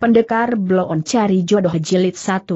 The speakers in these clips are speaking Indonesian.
Pendekar Bloon cari jodoh jilid 1.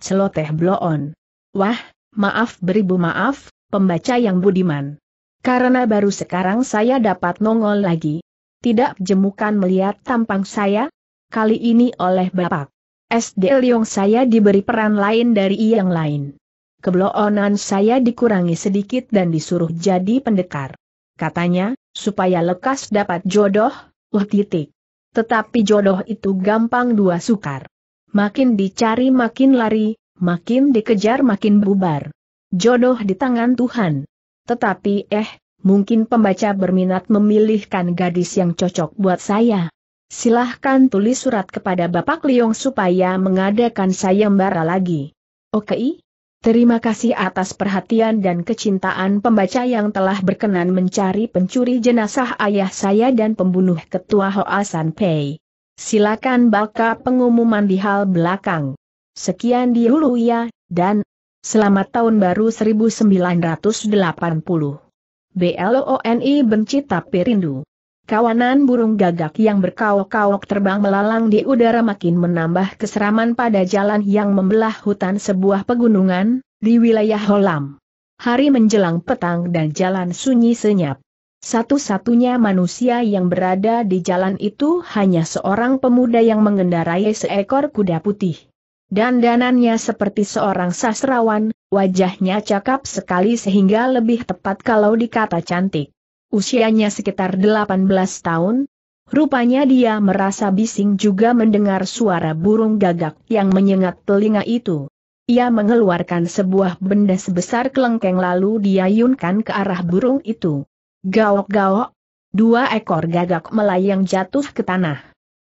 Celoteh Bloon. Wah, maaf beribu maaf, pembaca yang budiman. Karena baru sekarang saya dapat nongol lagi. Tidak jemukan melihat tampang saya? Kali ini oleh Bapak. SD Leong saya diberi peran lain dari yang lain. Kebloonan saya dikurangi sedikit dan disuruh jadi pendekar. Katanya, supaya lekas dapat jodoh, Wah titik. Tetapi jodoh itu gampang dua sukar. Makin dicari makin lari, makin dikejar makin bubar. Jodoh di tangan Tuhan. Tetapi eh, mungkin pembaca berminat memilihkan gadis yang cocok buat saya. Silahkan tulis surat kepada Bapak Liong supaya mengadakan sayembara lagi. Oke? Okay? Terima kasih atas perhatian dan kecintaan pembaca yang telah berkenan mencari pencuri jenazah ayah saya dan pembunuh ketua Hoa Pei. Silakan baca pengumuman di hal belakang. Sekian dulu ya, dan selamat tahun baru 1980. BLONI benci tapi rindu. Kawanan burung gagak yang berkaok-kaok terbang melalang di udara makin menambah keseraman pada jalan yang membelah hutan sebuah pegunungan, di wilayah Holam. Hari menjelang petang dan jalan sunyi senyap. Satu-satunya manusia yang berada di jalan itu hanya seorang pemuda yang mengendarai seekor kuda putih. Dandanannya seperti seorang sastrawan, wajahnya cakap sekali sehingga lebih tepat kalau dikata cantik. Usianya sekitar 18 tahun, Rupanya dia merasa bising juga mendengar suara burung gagak yang menyengat telinga itu. Ia mengeluarkan sebuah benda sebesar kelengkeng lalu diayunkan ke arah burung itu. Gaok-gaok, dua ekor gagak melayang jatuh ke tanah.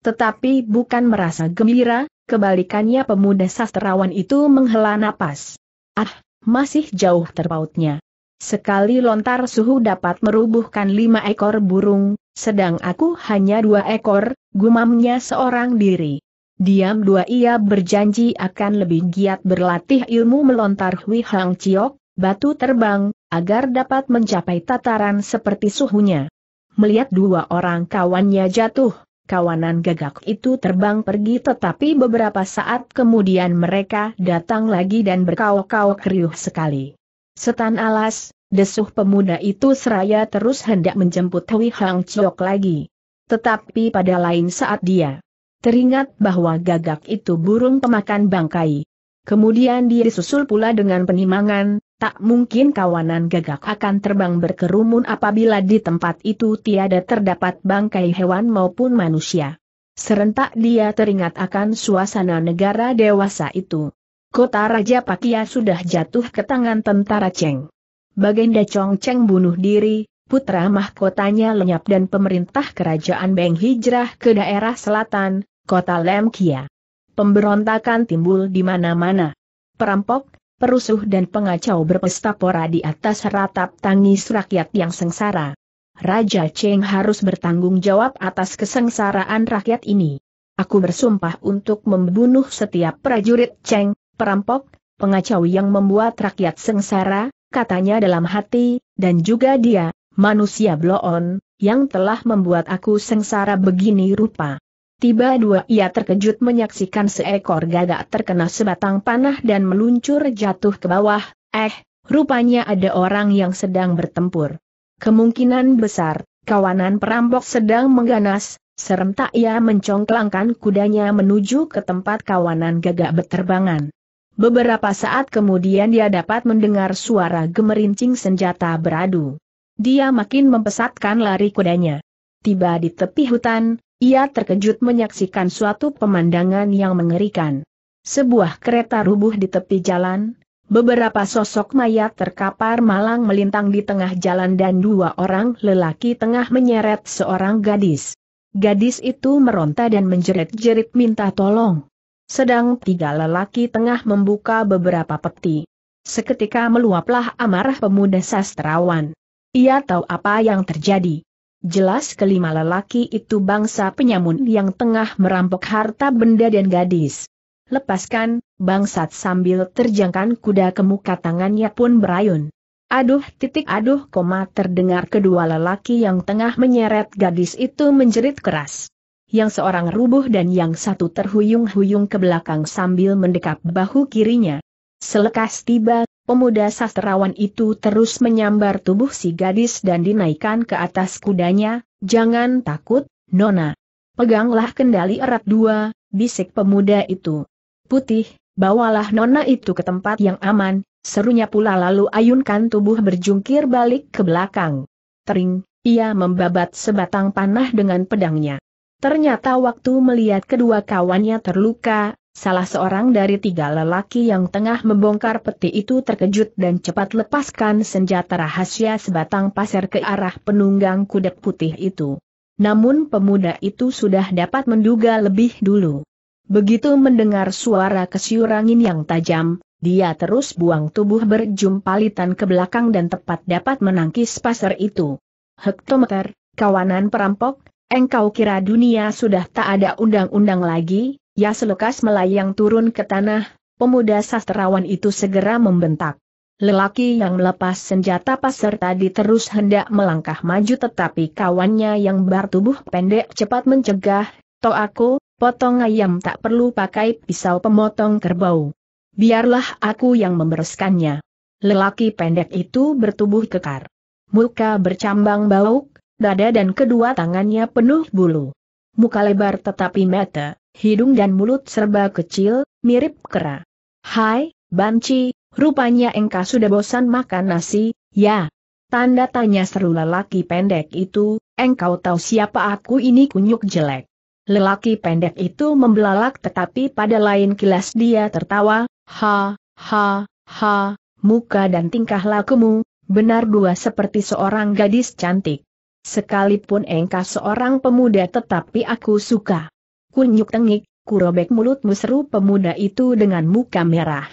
Tetapi bukan merasa gembira, kebalikannya pemuda sastrawan itu menghela napas. Ah, masih jauh terpautnya. Sekali lontar suhu dapat merubuhkan lima ekor burung, sedang aku hanya dua ekor, gumamnya seorang diri. Diam dua ia berjanji akan lebih giat berlatih ilmu melontar Hui Hang Chiok, batu terbang, agar dapat mencapai tataran seperti suhunya. Melihat dua orang kawannya jatuh, kawanan gagak itu terbang pergi tetapi beberapa saat kemudian mereka datang lagi dan berkau-kau riuh sekali. Setan alas, Desuh pemuda itu seraya terus hendak menjemput Hui Hang Chiok lagi. Tetapi pada lain saat dia teringat bahwa gagak itu burung pemakan bangkai. Kemudian dia disusul pula dengan penimangan, tak mungkin kawanan gagak akan terbang berkerumun apabila di tempat itu tiada terdapat bangkai hewan maupun manusia. Serentak dia teringat akan suasana negara dewasa itu. Kota Raja Pakia sudah jatuh ke tangan tentara Cheng. Bagenda Chong Cheng bunuh diri, putra mahkotanya lenyap dan pemerintah kerajaan Beng hijrah ke daerah selatan, kota Lemkia. Pemberontakan timbul di mana-mana. Perampok, perusuh dan pengacau berpesta pora di atas ratap tangis rakyat yang sengsara. Raja Cheng harus bertanggung jawab atas kesengsaraan rakyat ini. Aku bersumpah untuk membunuh setiap prajurit Cheng, perampok, pengacau yang membuat rakyat sengsara, katanya dalam hati, dan juga dia, manusia bloon, yang telah membuat aku sengsara begini rupa. Tiba dua ia terkejut menyaksikan seekor gagak terkena sebatang panah dan meluncur jatuh ke bawah, eh, rupanya ada orang yang sedang bertempur. Kemungkinan besar, kawanan perampok sedang mengganas, serentak ia mencongklangkan kudanya menuju ke tempat kawanan gagak berterbangan. Beberapa saat kemudian dia dapat mendengar suara gemerincing senjata beradu. Dia makin mempesatkan lari kudanya. Tiba di tepi hutan, ia terkejut menyaksikan suatu pemandangan yang mengerikan. Sebuah kereta rubuh di tepi jalan, beberapa sosok mayat terkapar malang melintang di tengah jalan dan dua orang lelaki tengah menyeret seorang gadis. Gadis itu meronta dan menjerit-jerit minta tolong. Sedang tiga lelaki tengah membuka beberapa peti. Seketika meluaplah amarah pemuda sastrawan. Ia tahu apa yang terjadi. Jelas kelima lelaki itu bangsa penyamun yang tengah merampok harta benda dan gadis. Lepaskan, bangsat sambil terjangkan kuda ke muka tangannya pun berayun. Aduh titik aduh koma terdengar kedua lelaki yang tengah menyeret gadis itu menjerit keras yang seorang rubuh dan yang satu terhuyung-huyung ke belakang sambil mendekap bahu kirinya. Selekas tiba, pemuda sastrawan itu terus menyambar tubuh si gadis dan dinaikkan ke atas kudanya, jangan takut, Nona. Peganglah kendali erat dua, bisik pemuda itu. Putih, bawalah Nona itu ke tempat yang aman, serunya pula lalu ayunkan tubuh berjungkir balik ke belakang. Tering, ia membabat sebatang panah dengan pedangnya. Ternyata waktu melihat kedua kawannya terluka, salah seorang dari tiga lelaki yang tengah membongkar peti itu terkejut dan cepat lepaskan senjata rahasia sebatang pasir ke arah penunggang kuda putih itu. Namun pemuda itu sudah dapat menduga lebih dulu. Begitu mendengar suara kesiurangin yang tajam, dia terus buang tubuh berjumpalitan ke belakang dan tepat dapat menangkis pasar itu. Hektometer, kawanan perampok, Engkau kira dunia sudah tak ada undang-undang lagi? Ya selekas melayang turun ke tanah, pemuda sastrawan itu segera membentak. Lelaki yang melepas senjata pasir tadi terus hendak melangkah maju tetapi kawannya yang bertubuh pendek cepat mencegah, To aku, potong ayam tak perlu pakai pisau pemotong kerbau. Biarlah aku yang membereskannya. Lelaki pendek itu bertubuh kekar. Muka bercambang bauk, dada dan kedua tangannya penuh bulu. Muka lebar tetapi mata, hidung dan mulut serba kecil, mirip kera. Hai, Banci, rupanya engkau sudah bosan makan nasi, ya? Tanda tanya seru lelaki pendek itu, engkau tahu siapa aku ini kunyuk jelek. Lelaki pendek itu membelalak tetapi pada lain kilas dia tertawa, ha, ha, ha, muka dan tingkah lakumu, benar dua seperti seorang gadis cantik. Sekalipun engkau seorang pemuda tetapi aku suka. Kunyuk tengik, kurobek mulutmu seru pemuda itu dengan muka merah.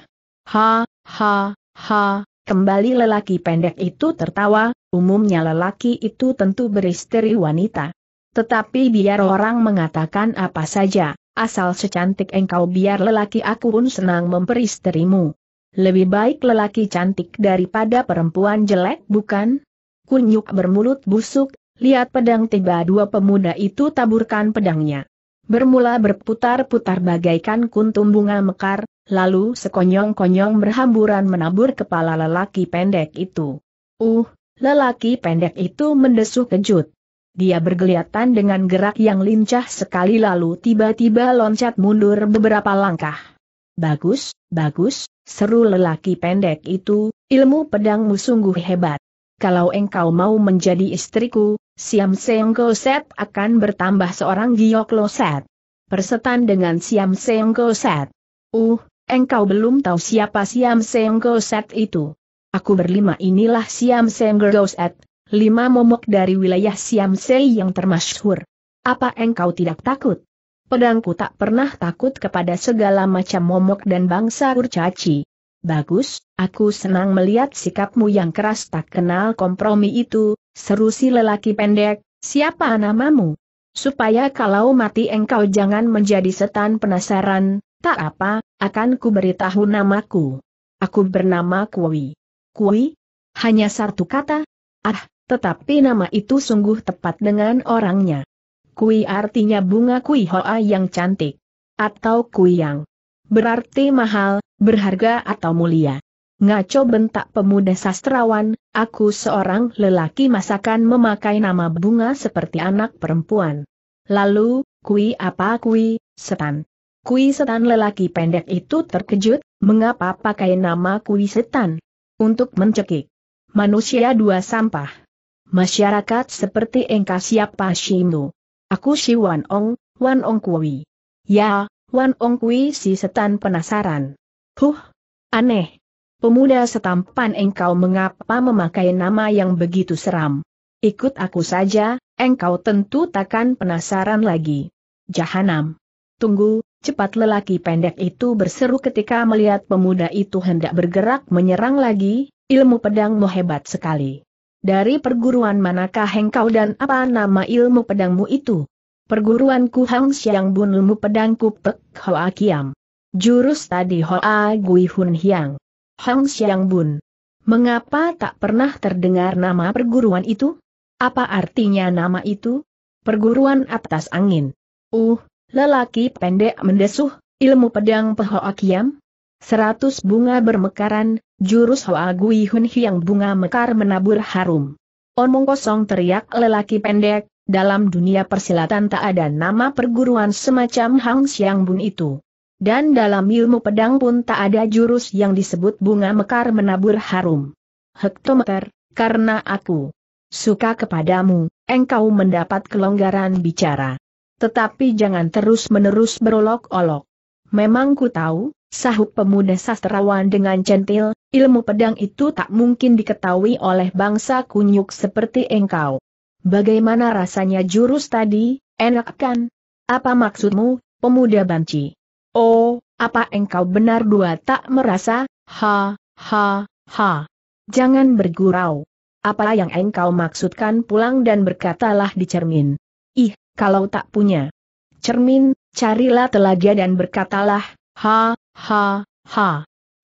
Ha, ha, ha, kembali lelaki pendek itu tertawa, umumnya lelaki itu tentu beristeri wanita. Tetapi biar orang mengatakan apa saja, asal secantik engkau biar lelaki aku pun senang memperisterimu. Lebih baik lelaki cantik daripada perempuan jelek bukan? Kunyuk bermulut busuk, Lihat pedang tiba dua pemuda itu taburkan pedangnya. Bermula berputar-putar bagaikan kuntum bunga mekar, lalu sekonyong-konyong berhamburan menabur kepala lelaki pendek itu. Uh, lelaki pendek itu mendesuh kejut. Dia bergeliatan dengan gerak yang lincah sekali lalu tiba-tiba loncat mundur beberapa langkah. Bagus, bagus, seru lelaki pendek itu, ilmu pedangmu sungguh hebat. Kalau engkau mau menjadi istriku, Siam Seong Goset akan bertambah seorang Giok Loset. Persetan dengan Siam Seong Goset. Uh, engkau belum tahu siapa Siam Seong Goset itu. Aku berlima inilah Siam Seong Goset, lima momok dari wilayah Siam Sei yang termasyhur. Apa engkau tidak takut? Pedangku tak pernah takut kepada segala macam momok dan bangsa urcaci. Bagus, aku senang melihat sikapmu yang keras tak kenal kompromi itu, Seru si lelaki pendek, siapa namamu? Supaya kalau mati engkau jangan menjadi setan penasaran, tak apa, akan ku beritahu namaku. Aku bernama Kui. Kui? Hanya satu kata? Ah, tetapi nama itu sungguh tepat dengan orangnya. Kui artinya bunga kui hoa yang cantik. Atau kui yang. Berarti mahal, berharga atau mulia. Ngaco bentak pemuda sastrawan, aku seorang lelaki masakan memakai nama bunga seperti anak perempuan. Lalu, kui apa kui, setan. Kui setan lelaki pendek itu terkejut, mengapa pakai nama kui setan? Untuk mencekik. Manusia dua sampah. Masyarakat seperti engkau siapa shimu. Aku si Wan Ong, Wan Ong Kui. Ya, Wan Ong Kui si setan penasaran. Huh, aneh, Pemuda setampan engkau mengapa memakai nama yang begitu seram? Ikut aku saja, engkau tentu takkan penasaran lagi. Jahanam. Tunggu, cepat lelaki pendek itu berseru ketika melihat pemuda itu hendak bergerak menyerang lagi, ilmu pedangmu hebat sekali. Dari perguruan manakah engkau dan apa nama ilmu pedangmu itu? Perguruanku Hang Siang Bun ilmu pedangku Pek Hoa Kiam. Jurus tadi Hoa Gui Hun Hiang. Hang Xiang Bun. Mengapa tak pernah terdengar nama perguruan itu? Apa artinya nama itu? Perguruan atas angin. Uh, lelaki pendek mendesuh, ilmu pedang Pehoa Kiam? Seratus bunga bermekaran, jurus Hoa Gui Hun Hiang bunga mekar menabur harum. Omong kosong teriak lelaki pendek, dalam dunia persilatan tak ada nama perguruan semacam Hang Xiang Bun itu. Dan dalam ilmu pedang pun tak ada jurus yang disebut bunga mekar menabur harum. Hektometer, karena aku suka kepadamu, engkau mendapat kelonggaran bicara. Tetapi jangan terus-menerus berolok-olok. Memang ku tahu, sahut pemuda sastrawan dengan centil, ilmu pedang itu tak mungkin diketahui oleh bangsa kunyuk seperti engkau. Bagaimana rasanya jurus tadi, enak kan? Apa maksudmu, pemuda banci? Oh, apa engkau benar dua tak merasa? Ha, ha, ha. Jangan bergurau. Apa yang engkau maksudkan pulang dan berkatalah di cermin. Ih, kalau tak punya cermin, carilah telaga dan berkatalah, ha, ha, ha.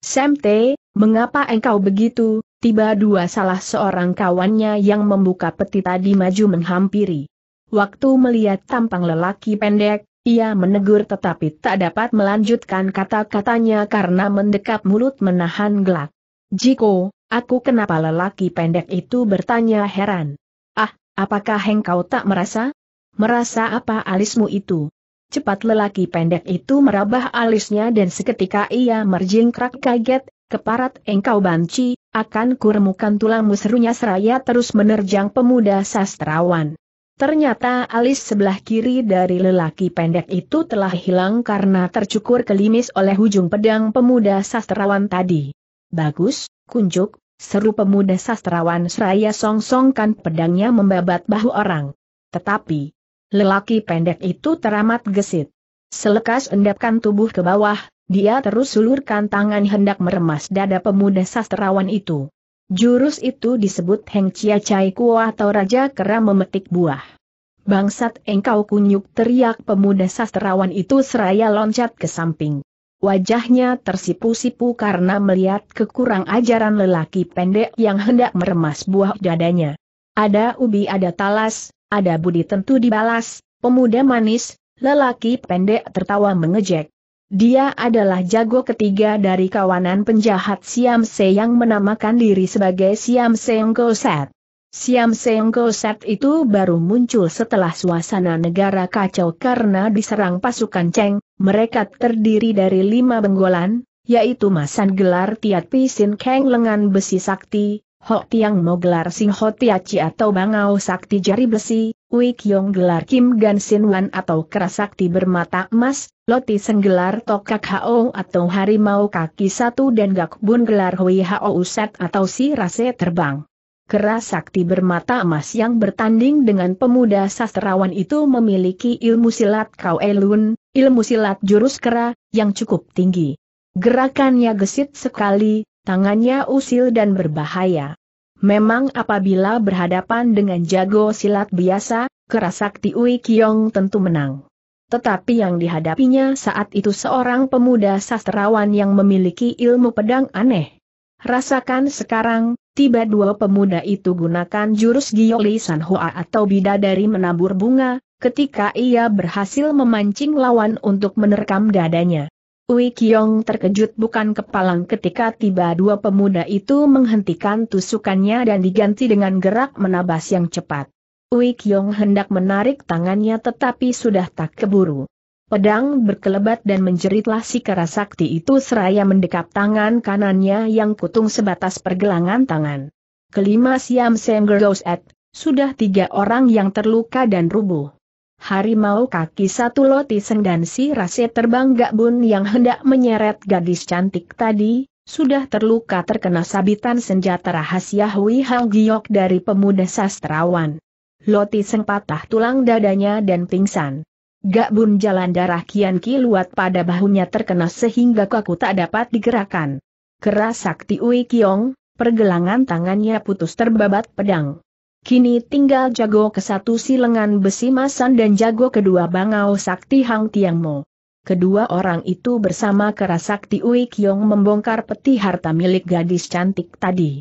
Semte, mengapa engkau begitu? Tiba dua salah seorang kawannya yang membuka peti tadi maju menghampiri. Waktu melihat tampang lelaki pendek, ia menegur tetapi tak dapat melanjutkan kata-katanya karena mendekap mulut menahan gelak. Jiko, aku kenapa lelaki pendek itu bertanya heran. Ah, apakah engkau tak merasa? Merasa apa alismu itu? Cepat lelaki pendek itu merabah alisnya dan seketika ia merjingkrak kaget, keparat engkau banci, akan kuremukan tulangmu serunya seraya terus menerjang pemuda sastrawan. Ternyata alis sebelah kiri dari lelaki pendek itu telah hilang karena tercukur kelimis oleh ujung pedang pemuda sastrawan tadi. Bagus, kunjuk, seru pemuda sastrawan seraya songsongkan pedangnya membabat bahu orang. Tetapi, lelaki pendek itu teramat gesit. Selekas endapkan tubuh ke bawah, dia terus sulurkan tangan hendak meremas dada pemuda sastrawan itu. Jurus itu disebut Heng Chia Chai Kuo atau Raja Kera Memetik Buah. Bangsat engkau kunyuk teriak pemuda sastrawan itu seraya loncat ke samping. Wajahnya tersipu-sipu karena melihat kekurang ajaran lelaki pendek yang hendak meremas buah dadanya. Ada ubi ada talas, ada budi tentu dibalas, pemuda manis, lelaki pendek tertawa mengejek. Dia adalah jago ketiga dari kawanan penjahat Siam Se yang menamakan diri sebagai Siam Seng Goset. Siam Seng Goset itu baru muncul setelah suasana negara kacau karena diserang pasukan Cheng, mereka terdiri dari lima benggolan, yaitu Masan Gelar Tiat Pisin Keng Lengan Besi Sakti, Hok Tiang mau gelar Sing Ho Tiaci atau Bangau Sakti Jari Besi, Wei Yong gelar Kim Gan Sin Wan atau Kerasakti Bermata Emas, Loti Senggelar Tokak Hao atau Harimau Kaki Satu dan Gak Bun gelar Hui Hao Set atau Si Rase Terbang. Kerasakti Bermata Emas yang bertanding dengan pemuda sastrawan itu memiliki ilmu silat Kau Elun, ilmu silat jurus kera, yang cukup tinggi. Gerakannya gesit sekali, Tangannya usil dan berbahaya. Memang apabila berhadapan dengan jago silat biasa, kerasakti Ui Kiong tentu menang. Tetapi yang dihadapinya saat itu seorang pemuda sastrawan yang memiliki ilmu pedang aneh. Rasakan sekarang, tiba dua pemuda itu gunakan jurus Gioli Sanhua atau bidadari menabur bunga, ketika ia berhasil memancing lawan untuk menerkam dadanya. Ui Kiong terkejut bukan kepalang ketika tiba dua pemuda itu menghentikan tusukannya dan diganti dengan gerak menabas yang cepat. Ui Kiong hendak menarik tangannya tetapi sudah tak keburu. Pedang berkelebat dan menjeritlah si kera sakti itu seraya mendekap tangan kanannya yang kutung sebatas pergelangan tangan. Kelima Siam Sem Girls At, sudah tiga orang yang terluka dan rubuh harimau kaki satu loti dan si rase terbang gabun yang hendak menyeret gadis cantik tadi, sudah terluka terkena sabitan senjata rahasia Hui Hal Giok dari pemuda sastrawan. Seng patah tulang dadanya dan pingsan. Gabun jalan darah kian ki luat pada bahunya terkena sehingga kaku tak dapat digerakkan. Keras sakti Ui Kiong, pergelangan tangannya putus terbabat pedang. Kini tinggal jago ke satu si lengan besi masan dan jago kedua bangau sakti Hang tiang mo Kedua orang itu bersama kera sakti Ui Kiong membongkar peti harta milik gadis cantik tadi.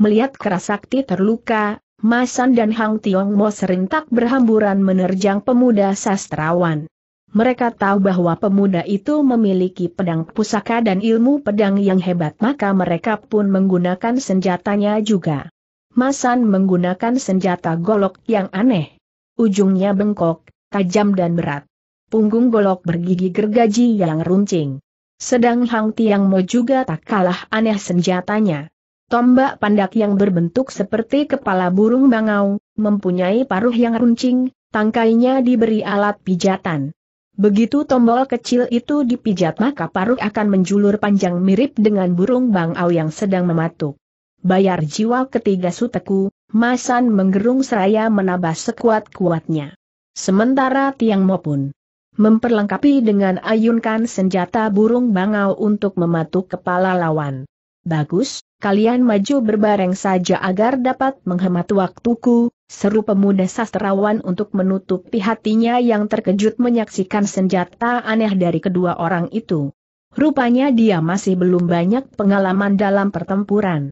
Melihat kera sakti terluka, Masan dan Hang mo serintak berhamburan menerjang pemuda sastrawan. Mereka tahu bahwa pemuda itu memiliki pedang pusaka dan ilmu pedang yang hebat maka mereka pun menggunakan senjatanya juga. Masan menggunakan senjata golok yang aneh. Ujungnya bengkok, tajam dan berat. Punggung golok bergigi gergaji yang runcing. Sedang Hang Tiang Mo juga tak kalah aneh senjatanya. Tombak pandak yang berbentuk seperti kepala burung bangau, mempunyai paruh yang runcing, tangkainya diberi alat pijatan. Begitu tombol kecil itu dipijat maka paruh akan menjulur panjang mirip dengan burung bangau yang sedang mematuk bayar jiwa ketiga suteku, Masan menggerung seraya menabas sekuat-kuatnya. Sementara Tiang Mo pun memperlengkapi dengan ayunkan senjata burung bangau untuk mematuk kepala lawan. Bagus, kalian maju berbareng saja agar dapat menghemat waktuku, seru pemuda sastrawan untuk menutupi hatinya yang terkejut menyaksikan senjata aneh dari kedua orang itu. Rupanya dia masih belum banyak pengalaman dalam pertempuran.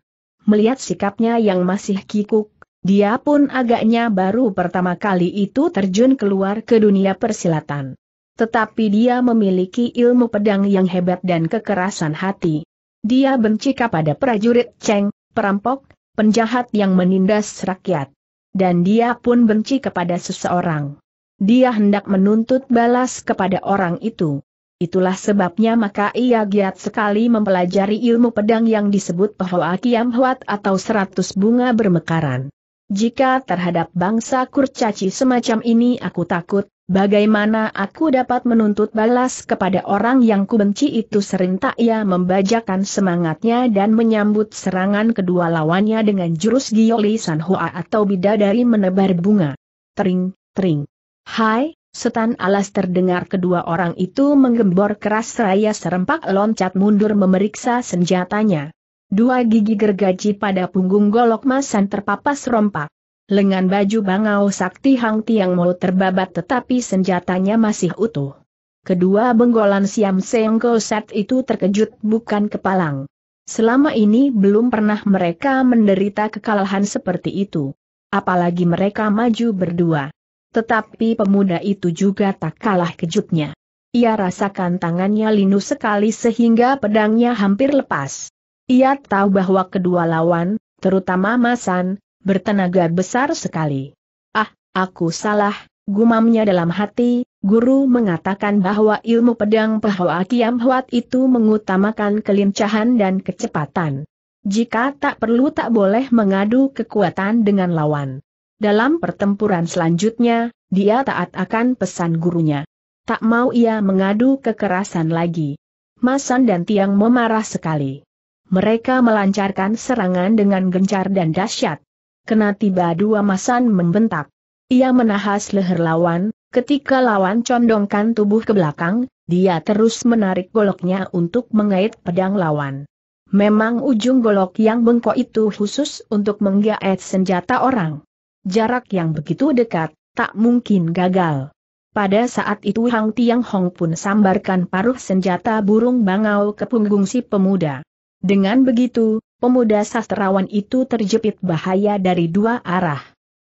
Melihat sikapnya yang masih kikuk, dia pun agaknya baru pertama kali itu terjun keluar ke dunia persilatan. Tetapi dia memiliki ilmu pedang yang hebat dan kekerasan hati. Dia benci kepada prajurit Cheng, perampok, penjahat yang menindas rakyat. Dan dia pun benci kepada seseorang. Dia hendak menuntut balas kepada orang itu. Itulah sebabnya maka ia giat sekali mempelajari ilmu pedang yang disebut Pahoa Kiam Huat atau seratus bunga bermekaran. Jika terhadap bangsa kurcaci semacam ini aku takut, bagaimana aku dapat menuntut balas kepada orang yang kubenci itu serentak ia membajakan semangatnya dan menyambut serangan kedua lawannya dengan jurus Gioli San hua atau bidadari menebar bunga. Tering, tering. Hai, Setan alas terdengar kedua orang itu menggembor keras raya serempak loncat mundur memeriksa senjatanya. Dua gigi gergaji pada punggung golok masan terpapas rompak. Lengan baju bangau sakti Hang Tiang Mo terbabat tetapi senjatanya masih utuh. Kedua benggolan Siam senggol Set itu terkejut bukan kepalang. Selama ini belum pernah mereka menderita kekalahan seperti itu. Apalagi mereka maju berdua. Tetapi pemuda itu juga tak kalah kejutnya. Ia rasakan tangannya linu sekali sehingga pedangnya hampir lepas. Ia tahu bahwa kedua lawan, terutama Masan, bertenaga besar sekali. Ah, aku salah, gumamnya dalam hati, guru mengatakan bahwa ilmu pedang Pahwa Kiam Huat itu mengutamakan kelincahan dan kecepatan. Jika tak perlu tak boleh mengadu kekuatan dengan lawan. Dalam pertempuran selanjutnya, dia taat akan pesan gurunya. Tak mau ia mengadu kekerasan lagi. Masan dan Tiang memarah sekali. Mereka melancarkan serangan dengan gencar dan dahsyat. Kena tiba dua Masan membentak. Ia menahas leher lawan, ketika lawan condongkan tubuh ke belakang, dia terus menarik goloknya untuk mengait pedang lawan. Memang ujung golok yang bengkok itu khusus untuk menggaet senjata orang. Jarak yang begitu dekat, tak mungkin gagal. Pada saat itu Hang Tiang Hong pun sambarkan paruh senjata burung bangau ke punggung si pemuda. Dengan begitu, pemuda sastrawan itu terjepit bahaya dari dua arah.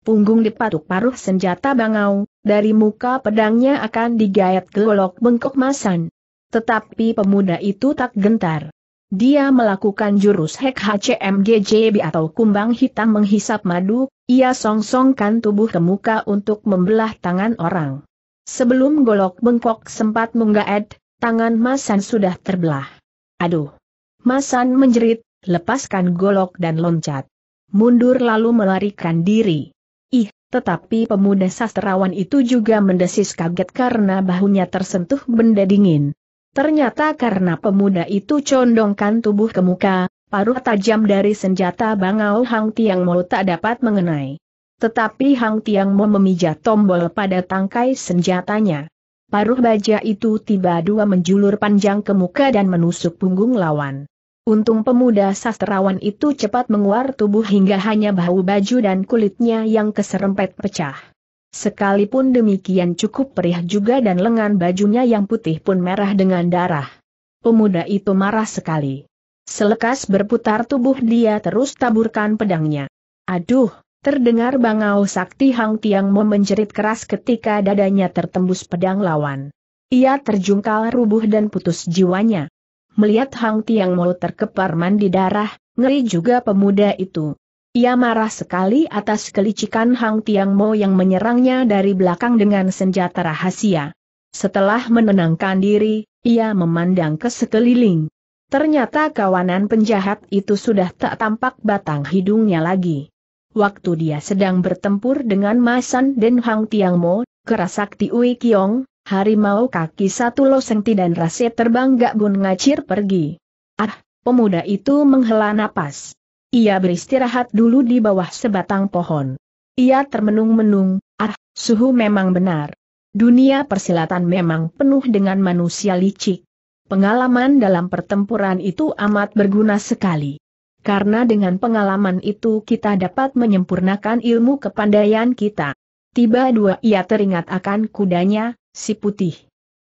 Punggung dipatuk paruh senjata bangau, dari muka pedangnya akan digayat golok bengkok masan. Tetapi pemuda itu tak gentar. Dia melakukan jurus Hek HCMGJB atau kumbang hitam menghisap madu, ia songsongkan tubuh ke muka untuk membelah tangan orang. Sebelum golok bengkok sempat menggaed, tangan Masan sudah terbelah. Aduh! Masan menjerit, lepaskan golok dan loncat. Mundur lalu melarikan diri. Ih, tetapi pemuda sastrawan itu juga mendesis kaget karena bahunya tersentuh benda dingin. Ternyata karena pemuda itu condongkan tubuh ke muka, paruh tajam dari senjata Bangau Hang Tiang Mo tak dapat mengenai. Tetapi Hang Tiang Mo memijat tombol pada tangkai senjatanya. Paruh baja itu tiba dua menjulur panjang ke muka dan menusuk punggung lawan. Untung pemuda sastrawan itu cepat menguar tubuh hingga hanya bahu baju dan kulitnya yang keserempet pecah. Sekalipun demikian cukup perih juga dan lengan bajunya yang putih pun merah dengan darah. Pemuda itu marah sekali. Selekas berputar tubuh dia terus taburkan pedangnya. Aduh, terdengar bangau sakti Hang Tiang menjerit keras ketika dadanya tertembus pedang lawan. Ia terjungkal rubuh dan putus jiwanya. Melihat Hang Tiang mau terkepar mandi darah, ngeri juga pemuda itu. Ia marah sekali atas kelicikan Hang Tiang Mo yang menyerangnya dari belakang dengan senjata rahasia. Setelah menenangkan diri, ia memandang ke sekeliling. Ternyata kawanan penjahat itu sudah tak tampak batang hidungnya lagi. Waktu dia sedang bertempur dengan Masan dan Hang Tiang Mo, kerasakti Ui Kiong, harimau kaki satu losengti dan rasa terbang gak bun ngacir pergi. Ah, pemuda itu menghela napas. Ia beristirahat dulu di bawah sebatang pohon. Ia termenung-menung, ah, suhu memang benar. Dunia persilatan memang penuh dengan manusia licik. Pengalaman dalam pertempuran itu amat berguna sekali. Karena dengan pengalaman itu kita dapat menyempurnakan ilmu kepandaian kita. Tiba dua ia teringat akan kudanya, si putih.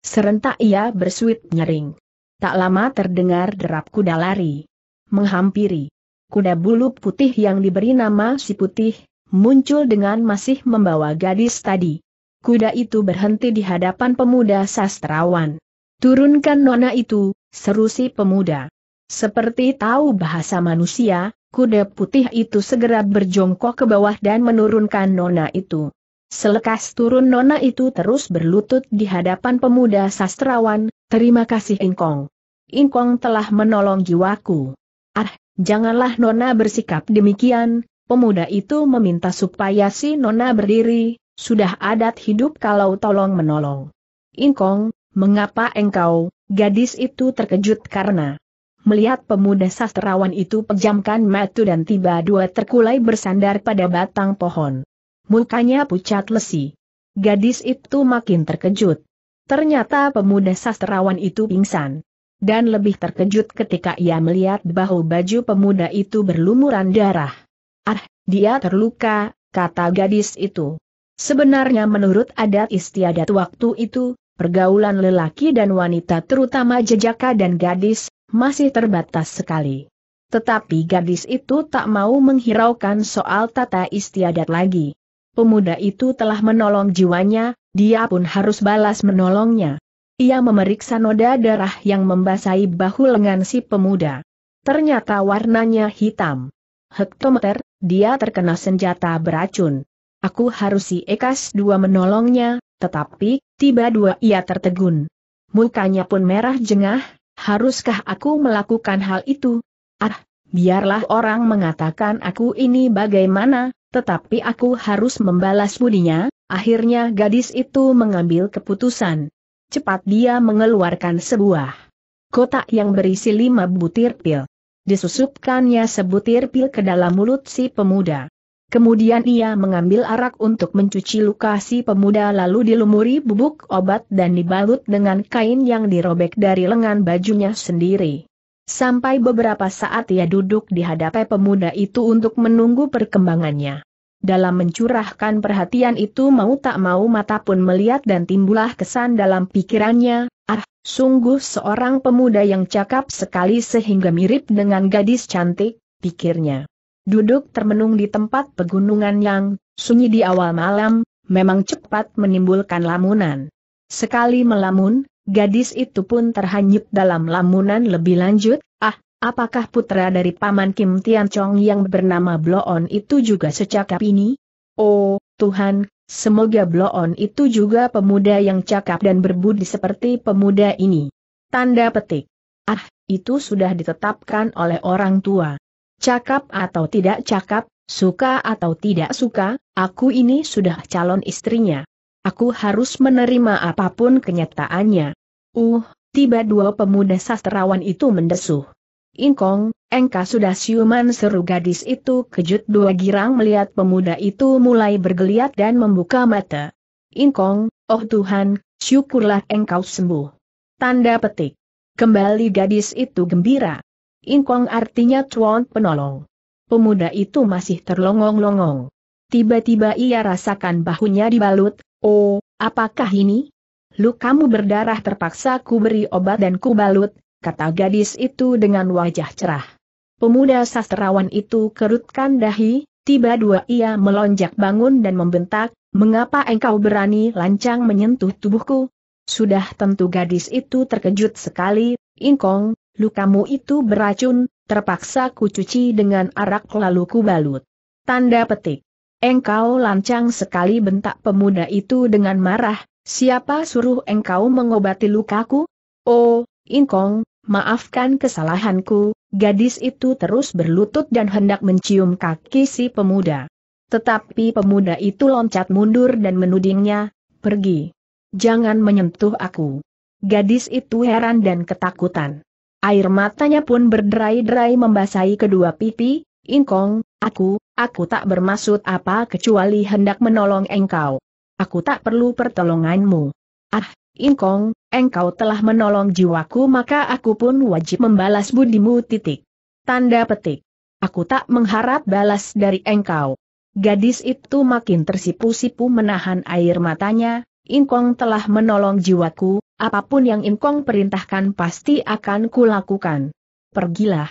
Serentak ia bersuit nyering. Tak lama terdengar derap kuda lari. Menghampiri kuda bulu putih yang diberi nama si putih, muncul dengan masih membawa gadis tadi. Kuda itu berhenti di hadapan pemuda sastrawan. Turunkan nona itu, seru si pemuda. Seperti tahu bahasa manusia, kuda putih itu segera berjongkok ke bawah dan menurunkan nona itu. Selekas turun nona itu terus berlutut di hadapan pemuda sastrawan, terima kasih Ingkong. Ingkong telah menolong jiwaku. Ah, janganlah Nona bersikap demikian, pemuda itu meminta supaya si Nona berdiri, sudah adat hidup kalau tolong menolong. Ingkong, mengapa engkau, gadis itu terkejut karena melihat pemuda sastrawan itu pejamkan matu dan tiba dua terkulai bersandar pada batang pohon. Mukanya pucat lesi. Gadis itu makin terkejut. Ternyata pemuda sastrawan itu pingsan dan lebih terkejut ketika ia melihat bahu baju pemuda itu berlumuran darah. Ah, dia terluka, kata gadis itu. Sebenarnya menurut adat istiadat waktu itu, pergaulan lelaki dan wanita terutama jejaka dan gadis, masih terbatas sekali. Tetapi gadis itu tak mau menghiraukan soal tata istiadat lagi. Pemuda itu telah menolong jiwanya, dia pun harus balas menolongnya. Ia memeriksa noda darah yang membasahi bahu lengan si pemuda. Ternyata warnanya hitam. Hektometer, dia terkena senjata beracun. Aku harus si Ekas dua menolongnya, tetapi, tiba dua ia tertegun. Mukanya pun merah jengah, haruskah aku melakukan hal itu? Ah, biarlah orang mengatakan aku ini bagaimana, tetapi aku harus membalas budinya, akhirnya gadis itu mengambil keputusan. Cepat dia mengeluarkan sebuah kotak yang berisi lima butir pil. Disusupkannya sebutir pil ke dalam mulut si pemuda. Kemudian ia mengambil arak untuk mencuci luka si pemuda lalu dilumuri bubuk obat dan dibalut dengan kain yang dirobek dari lengan bajunya sendiri. Sampai beberapa saat ia duduk di hadapan pemuda itu untuk menunggu perkembangannya. Dalam mencurahkan perhatian itu mau tak mau mata pun melihat dan timbulah kesan dalam pikirannya, ah, sungguh seorang pemuda yang cakap sekali sehingga mirip dengan gadis cantik, pikirnya. Duduk termenung di tempat pegunungan yang sunyi di awal malam, memang cepat menimbulkan lamunan. Sekali melamun, gadis itu pun terhanyut dalam lamunan lebih lanjut, ah, Apakah putra dari Paman Kim Tian Chong yang bernama Bloon itu juga secakap ini? Oh, Tuhan, semoga Bloon itu juga pemuda yang cakap dan berbudi seperti pemuda ini. Tanda petik. Ah, itu sudah ditetapkan oleh orang tua. Cakap atau tidak cakap, suka atau tidak suka, aku ini sudah calon istrinya. Aku harus menerima apapun kenyataannya. Uh, tiba dua pemuda sastrawan itu mendesuh. Ingkong, engkau sudah siuman seru gadis itu kejut dua girang melihat pemuda itu mulai bergeliat dan membuka mata. Ingkong, oh Tuhan, syukurlah engkau sembuh. Tanda petik. Kembali gadis itu gembira. Ingkong artinya tuan penolong. Pemuda itu masih terlongong-longong. Tiba-tiba ia rasakan bahunya dibalut, oh, apakah ini? Lu kamu berdarah terpaksa ku beri obat dan ku balut, kata gadis itu dengan wajah cerah. Pemuda sastrawan itu kerutkan dahi, tiba-dua ia melonjak bangun dan membentak, mengapa engkau berani lancang menyentuh tubuhku? Sudah tentu gadis itu terkejut sekali, ingkong, lukamu itu beracun, terpaksa kucuci dengan arak lalu ku balut. Tanda petik. Engkau lancang sekali bentak pemuda itu dengan marah, siapa suruh engkau mengobati lukaku? Oh, Ingkong, maafkan kesalahanku, gadis itu terus berlutut dan hendak mencium kaki si pemuda. Tetapi pemuda itu loncat mundur dan menudingnya, pergi. Jangan menyentuh aku. Gadis itu heran dan ketakutan. Air matanya pun berderai-derai membasahi kedua pipi, Ingkong, aku, aku tak bermaksud apa kecuali hendak menolong engkau. Aku tak perlu pertolonganmu. Ah, Ingkong, engkau telah menolong jiwaku maka aku pun wajib membalas budimu titik. Tanda petik. Aku tak mengharap balas dari engkau. Gadis itu makin tersipu-sipu menahan air matanya, Inkong telah menolong jiwaku, apapun yang Inkong perintahkan pasti akan kulakukan. Pergilah.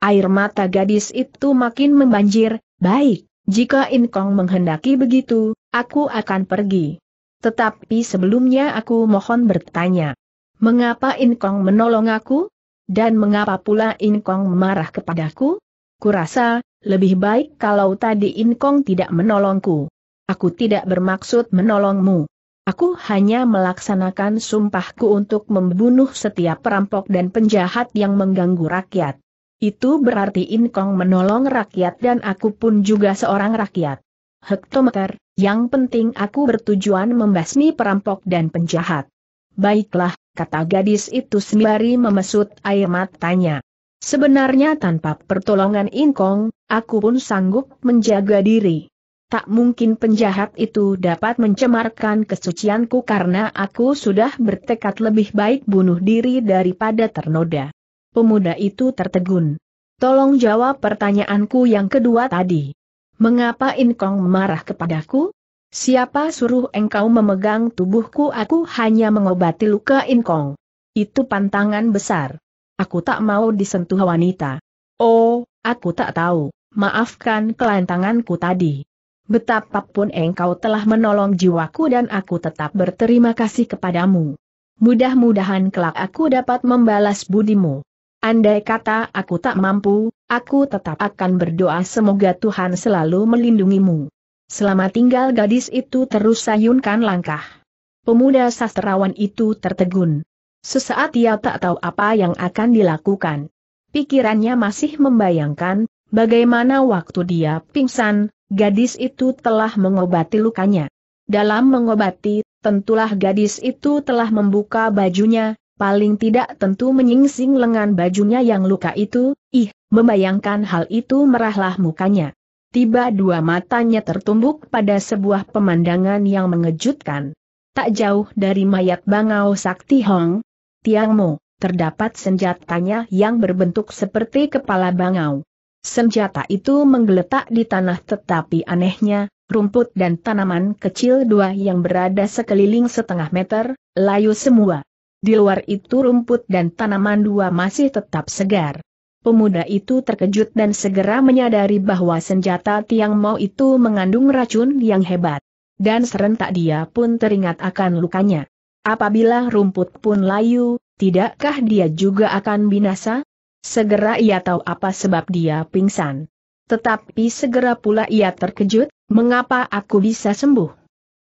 Air mata gadis itu makin membanjir, baik, jika Inkong menghendaki begitu, aku akan pergi. Tetapi sebelumnya aku mohon bertanya. Mengapa Inkong menolong aku? Dan mengapa pula Inkong marah kepadaku? Kurasa, lebih baik kalau tadi Inkong tidak menolongku. Aku tidak bermaksud menolongmu. Aku hanya melaksanakan sumpahku untuk membunuh setiap perampok dan penjahat yang mengganggu rakyat. Itu berarti Inkong menolong rakyat dan aku pun juga seorang rakyat hektometer, yang penting aku bertujuan membasmi perampok dan penjahat. Baiklah, kata gadis itu sembari memesut air matanya. Sebenarnya tanpa pertolongan Inkong, aku pun sanggup menjaga diri. Tak mungkin penjahat itu dapat mencemarkan kesucianku karena aku sudah bertekad lebih baik bunuh diri daripada ternoda. Pemuda itu tertegun. Tolong jawab pertanyaanku yang kedua tadi. Mengapa Inkong marah kepadaku? Siapa suruh engkau memegang tubuhku aku hanya mengobati luka Inkong. Itu pantangan besar. Aku tak mau disentuh wanita. Oh, aku tak tahu. Maafkan kelantanganku tadi. Betapapun engkau telah menolong jiwaku dan aku tetap berterima kasih kepadamu. Mudah-mudahan kelak aku dapat membalas budimu. Andai kata aku tak mampu, Aku tetap akan berdoa semoga Tuhan selalu melindungimu. Selama tinggal gadis itu terus sayunkan langkah. Pemuda sastrawan itu tertegun. Sesaat ia tak tahu apa yang akan dilakukan. Pikirannya masih membayangkan, bagaimana waktu dia pingsan, gadis itu telah mengobati lukanya. Dalam mengobati, tentulah gadis itu telah membuka bajunya, paling tidak tentu menyingsing lengan bajunya yang luka itu, ih, membayangkan hal itu merahlah mukanya. Tiba dua matanya tertumbuk pada sebuah pemandangan yang mengejutkan. Tak jauh dari mayat Bangau Sakti Hong, Tiang Mo, terdapat senjatanya yang berbentuk seperti kepala bangau. Senjata itu menggeletak di tanah tetapi anehnya, rumput dan tanaman kecil dua yang berada sekeliling setengah meter, layu semua. Di luar itu rumput dan tanaman dua masih tetap segar. Pemuda itu terkejut dan segera menyadari bahwa senjata Tiang Mau itu mengandung racun yang hebat. Dan serentak dia pun teringat akan lukanya. Apabila rumput pun layu, tidakkah dia juga akan binasa? Segera ia tahu apa sebab dia pingsan. Tetapi segera pula ia terkejut, mengapa aku bisa sembuh?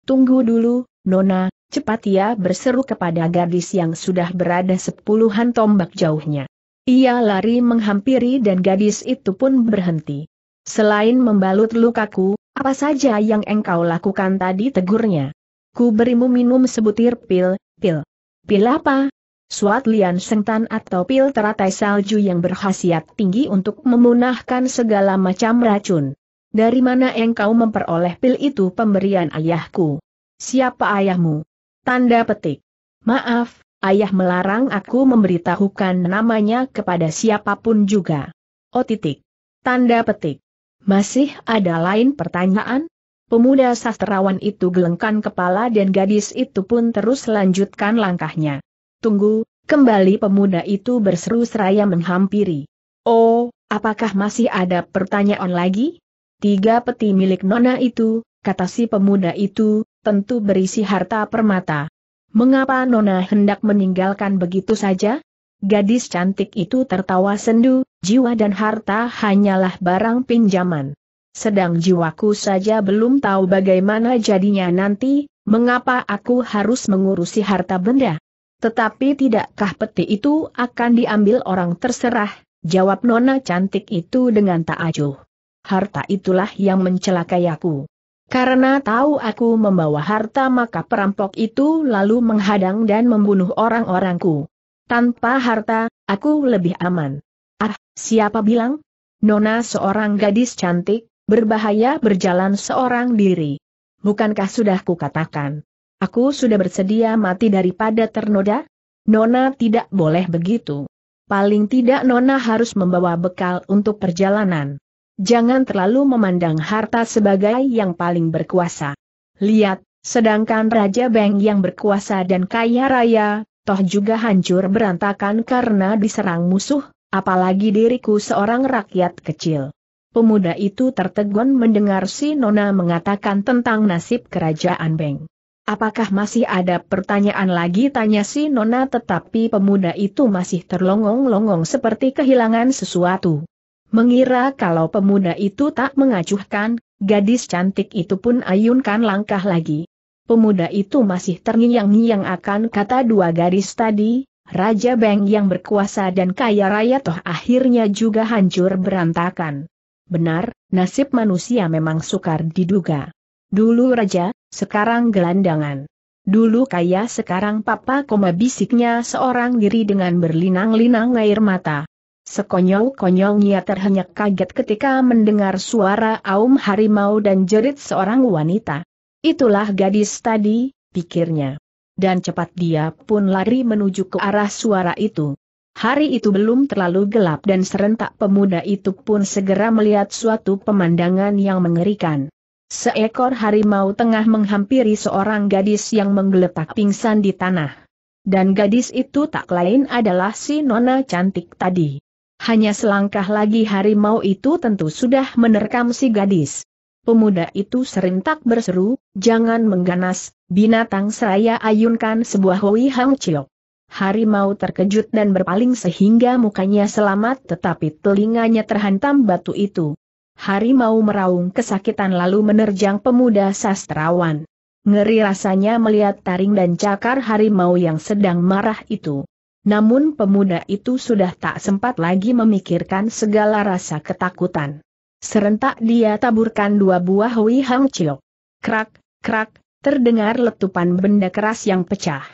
Tunggu dulu, Nona, cepat ia ya berseru kepada gadis yang sudah berada sepuluhan tombak jauhnya. Ia lari menghampiri dan gadis itu pun berhenti. Selain membalut lukaku, apa saja yang engkau lakukan tadi tegurnya? Ku berimu minum sebutir pil, pil. Pil apa? Suat lian sengtan atau pil teratai salju yang berkhasiat tinggi untuk memunahkan segala macam racun. Dari mana engkau memperoleh pil itu pemberian ayahku? Siapa ayahmu? Tanda petik. Maaf, ayah melarang aku memberitahukan namanya kepada siapapun juga. O oh, titik. Tanda petik. Masih ada lain pertanyaan? Pemuda sastrawan itu gelengkan kepala dan gadis itu pun terus lanjutkan langkahnya. Tunggu, kembali pemuda itu berseru seraya menghampiri. Oh, apakah masih ada pertanyaan lagi? Tiga peti milik nona itu, kata si pemuda itu, tentu berisi harta permata. Mengapa Nona hendak meninggalkan begitu saja? Gadis cantik itu tertawa sendu, jiwa dan harta hanyalah barang pinjaman. Sedang jiwaku saja belum tahu bagaimana jadinya nanti, mengapa aku harus mengurusi harta benda? Tetapi tidakkah peti itu akan diambil orang terserah, jawab Nona cantik itu dengan tak acuh. Harta itulah yang mencelakai aku. Karena tahu aku membawa harta maka perampok itu lalu menghadang dan membunuh orang-orangku. Tanpa harta, aku lebih aman. Ah, siapa bilang? Nona seorang gadis cantik, berbahaya berjalan seorang diri. Bukankah sudah kukatakan? Aku sudah bersedia mati daripada ternoda? Nona tidak boleh begitu. Paling tidak Nona harus membawa bekal untuk perjalanan jangan terlalu memandang harta sebagai yang paling berkuasa. Lihat, sedangkan Raja Beng yang berkuasa dan kaya raya, toh juga hancur berantakan karena diserang musuh, apalagi diriku seorang rakyat kecil. Pemuda itu tertegun mendengar si Nona mengatakan tentang nasib kerajaan Beng. Apakah masih ada pertanyaan lagi tanya si Nona tetapi pemuda itu masih terlongong-longong seperti kehilangan sesuatu. Mengira kalau pemuda itu tak mengacuhkan, gadis cantik itu pun ayunkan langkah lagi. Pemuda itu masih terngiang-ngiang akan kata dua gadis tadi, Raja Beng yang berkuasa dan kaya raya toh akhirnya juga hancur berantakan. Benar, nasib manusia memang sukar diduga. Dulu raja, sekarang gelandangan. Dulu kaya sekarang papa koma bisiknya seorang diri dengan berlinang-linang air mata. Sekonyol-konyolnya terhenyak kaget ketika mendengar suara Aum Harimau dan jerit seorang wanita. Itulah gadis tadi, pikirnya. Dan cepat dia pun lari menuju ke arah suara itu. Hari itu belum terlalu gelap dan serentak pemuda itu pun segera melihat suatu pemandangan yang mengerikan. Seekor harimau tengah menghampiri seorang gadis yang menggeletak pingsan di tanah. Dan gadis itu tak lain adalah si nona cantik tadi. Hanya selangkah lagi harimau itu tentu sudah menerkam si gadis. Pemuda itu serentak berseru, jangan mengganas, binatang seraya ayunkan sebuah hui hang ciok. Harimau terkejut dan berpaling sehingga mukanya selamat tetapi telinganya terhantam batu itu. Harimau meraung kesakitan lalu menerjang pemuda sastrawan. Ngeri rasanya melihat taring dan cakar harimau yang sedang marah itu. Namun pemuda itu sudah tak sempat lagi memikirkan segala rasa ketakutan. Serentak dia taburkan dua buah Hui Hang Chiok. Krak, krak, terdengar letupan benda keras yang pecah.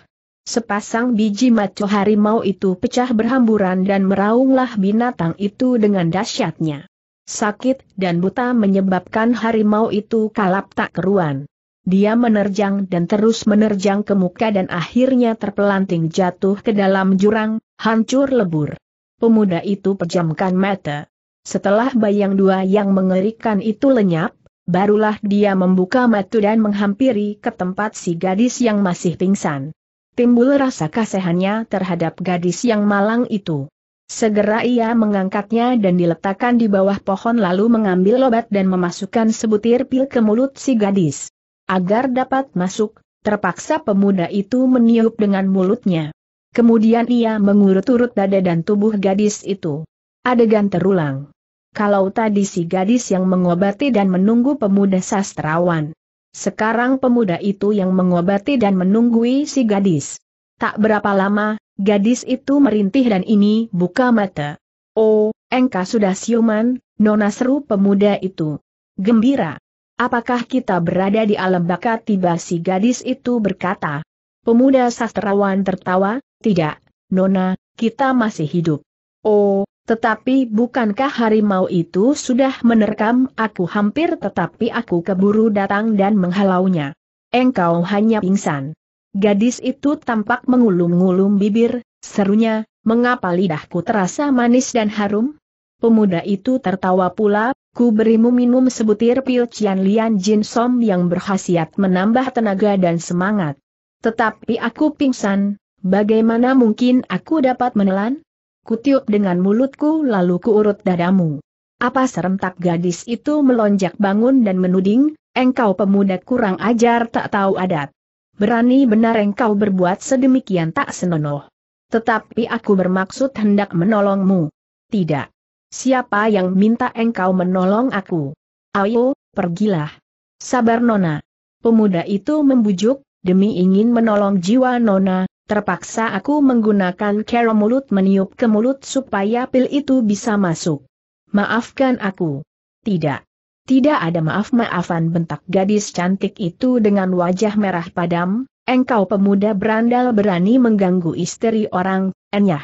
Sepasang biji maco harimau itu pecah berhamburan dan meraunglah binatang itu dengan dahsyatnya. Sakit dan buta menyebabkan harimau itu kalap tak keruan. Dia menerjang dan terus menerjang ke muka dan akhirnya terpelanting jatuh ke dalam jurang, hancur lebur. Pemuda itu pejamkan mata. Setelah bayang dua yang mengerikan itu lenyap, barulah dia membuka mata dan menghampiri ke tempat si gadis yang masih pingsan. Timbul rasa kasihannya terhadap gadis yang malang itu. Segera ia mengangkatnya dan diletakkan di bawah pohon lalu mengambil obat dan memasukkan sebutir pil ke mulut si gadis. Agar dapat masuk, terpaksa pemuda itu meniup dengan mulutnya. Kemudian ia mengurut-urut dada dan tubuh gadis itu. Adegan terulang. Kalau tadi si gadis yang mengobati dan menunggu pemuda sastrawan. Sekarang pemuda itu yang mengobati dan menunggui si gadis. Tak berapa lama, gadis itu merintih dan ini buka mata. Oh, engkau sudah siuman, nona seru pemuda itu. Gembira. Apakah kita berada di alam bakat tiba si gadis itu berkata. Pemuda sastrawan tertawa, tidak, Nona, kita masih hidup. Oh, tetapi bukankah harimau itu sudah menerkam aku hampir tetapi aku keburu datang dan menghalaunya. Engkau hanya pingsan. Gadis itu tampak mengulum-ngulum bibir, serunya, mengapa lidahku terasa manis dan harum? Pemuda itu tertawa pula, ku berimu minum sebutir pil Cian Lian Jin Som yang berhasiat menambah tenaga dan semangat. Tetapi aku pingsan, bagaimana mungkin aku dapat menelan? Kutiup dengan mulutku lalu kuurut dadamu. Apa serentak gadis itu melonjak bangun dan menuding, engkau pemuda kurang ajar tak tahu adat. Berani benar engkau berbuat sedemikian tak senonoh. Tetapi aku bermaksud hendak menolongmu. Tidak siapa yang minta engkau menolong aku? Ayo, pergilah. Sabar Nona. Pemuda itu membujuk, demi ingin menolong jiwa Nona, terpaksa aku menggunakan kera mulut meniup ke mulut supaya pil itu bisa masuk. Maafkan aku. Tidak. Tidak ada maaf-maafan bentak gadis cantik itu dengan wajah merah padam, engkau pemuda berandal berani mengganggu istri orang, enyah.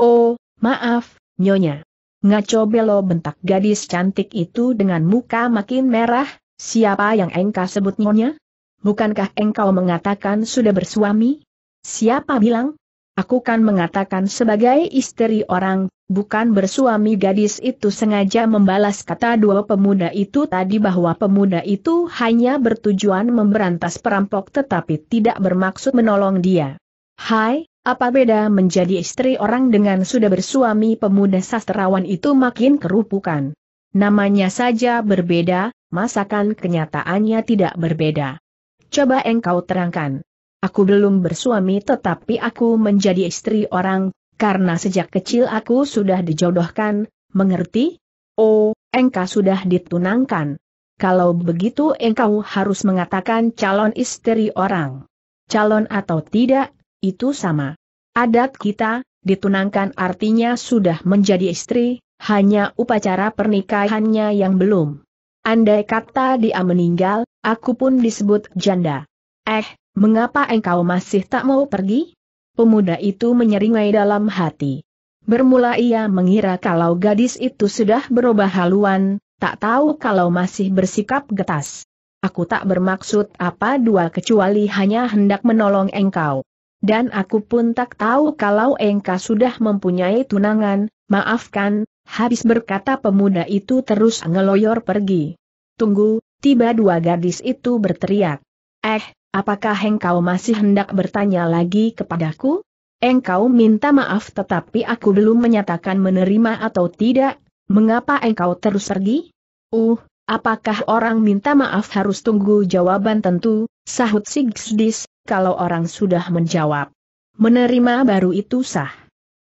Oh, maaf, nyonya. Ngaco belo bentak gadis cantik itu dengan muka makin merah, siapa yang engkau sebut nyonya? Bukankah engkau mengatakan sudah bersuami? Siapa bilang? Aku kan mengatakan sebagai istri orang, bukan bersuami gadis itu sengaja membalas kata dua pemuda itu tadi bahwa pemuda itu hanya bertujuan memberantas perampok tetapi tidak bermaksud menolong dia. Hai, apa beda menjadi istri orang dengan sudah bersuami pemuda sastrawan itu makin kerupukan. Namanya saja berbeda, masakan kenyataannya tidak berbeda. Coba engkau terangkan. Aku belum bersuami tetapi aku menjadi istri orang, karena sejak kecil aku sudah dijodohkan, mengerti? Oh, engkau sudah ditunangkan. Kalau begitu engkau harus mengatakan calon istri orang. Calon atau tidak, itu sama. Adat kita, ditunangkan artinya sudah menjadi istri, hanya upacara pernikahannya yang belum. Andai kata dia meninggal, aku pun disebut janda. Eh, mengapa engkau masih tak mau pergi? Pemuda itu menyeringai dalam hati. Bermula ia mengira kalau gadis itu sudah berubah haluan, tak tahu kalau masih bersikap getas. Aku tak bermaksud apa dua kecuali hanya hendak menolong engkau. Dan aku pun tak tahu kalau engkau sudah mempunyai tunangan, maafkan, habis berkata pemuda itu terus ngeloyor pergi. Tunggu, tiba dua gadis itu berteriak. Eh, apakah engkau masih hendak bertanya lagi kepadaku? Engkau minta maaf tetapi aku belum menyatakan menerima atau tidak, mengapa engkau terus pergi? Uh, apakah orang minta maaf harus tunggu jawaban tentu, sahut Sigsdis, kalau orang sudah menjawab. Menerima baru itu sah.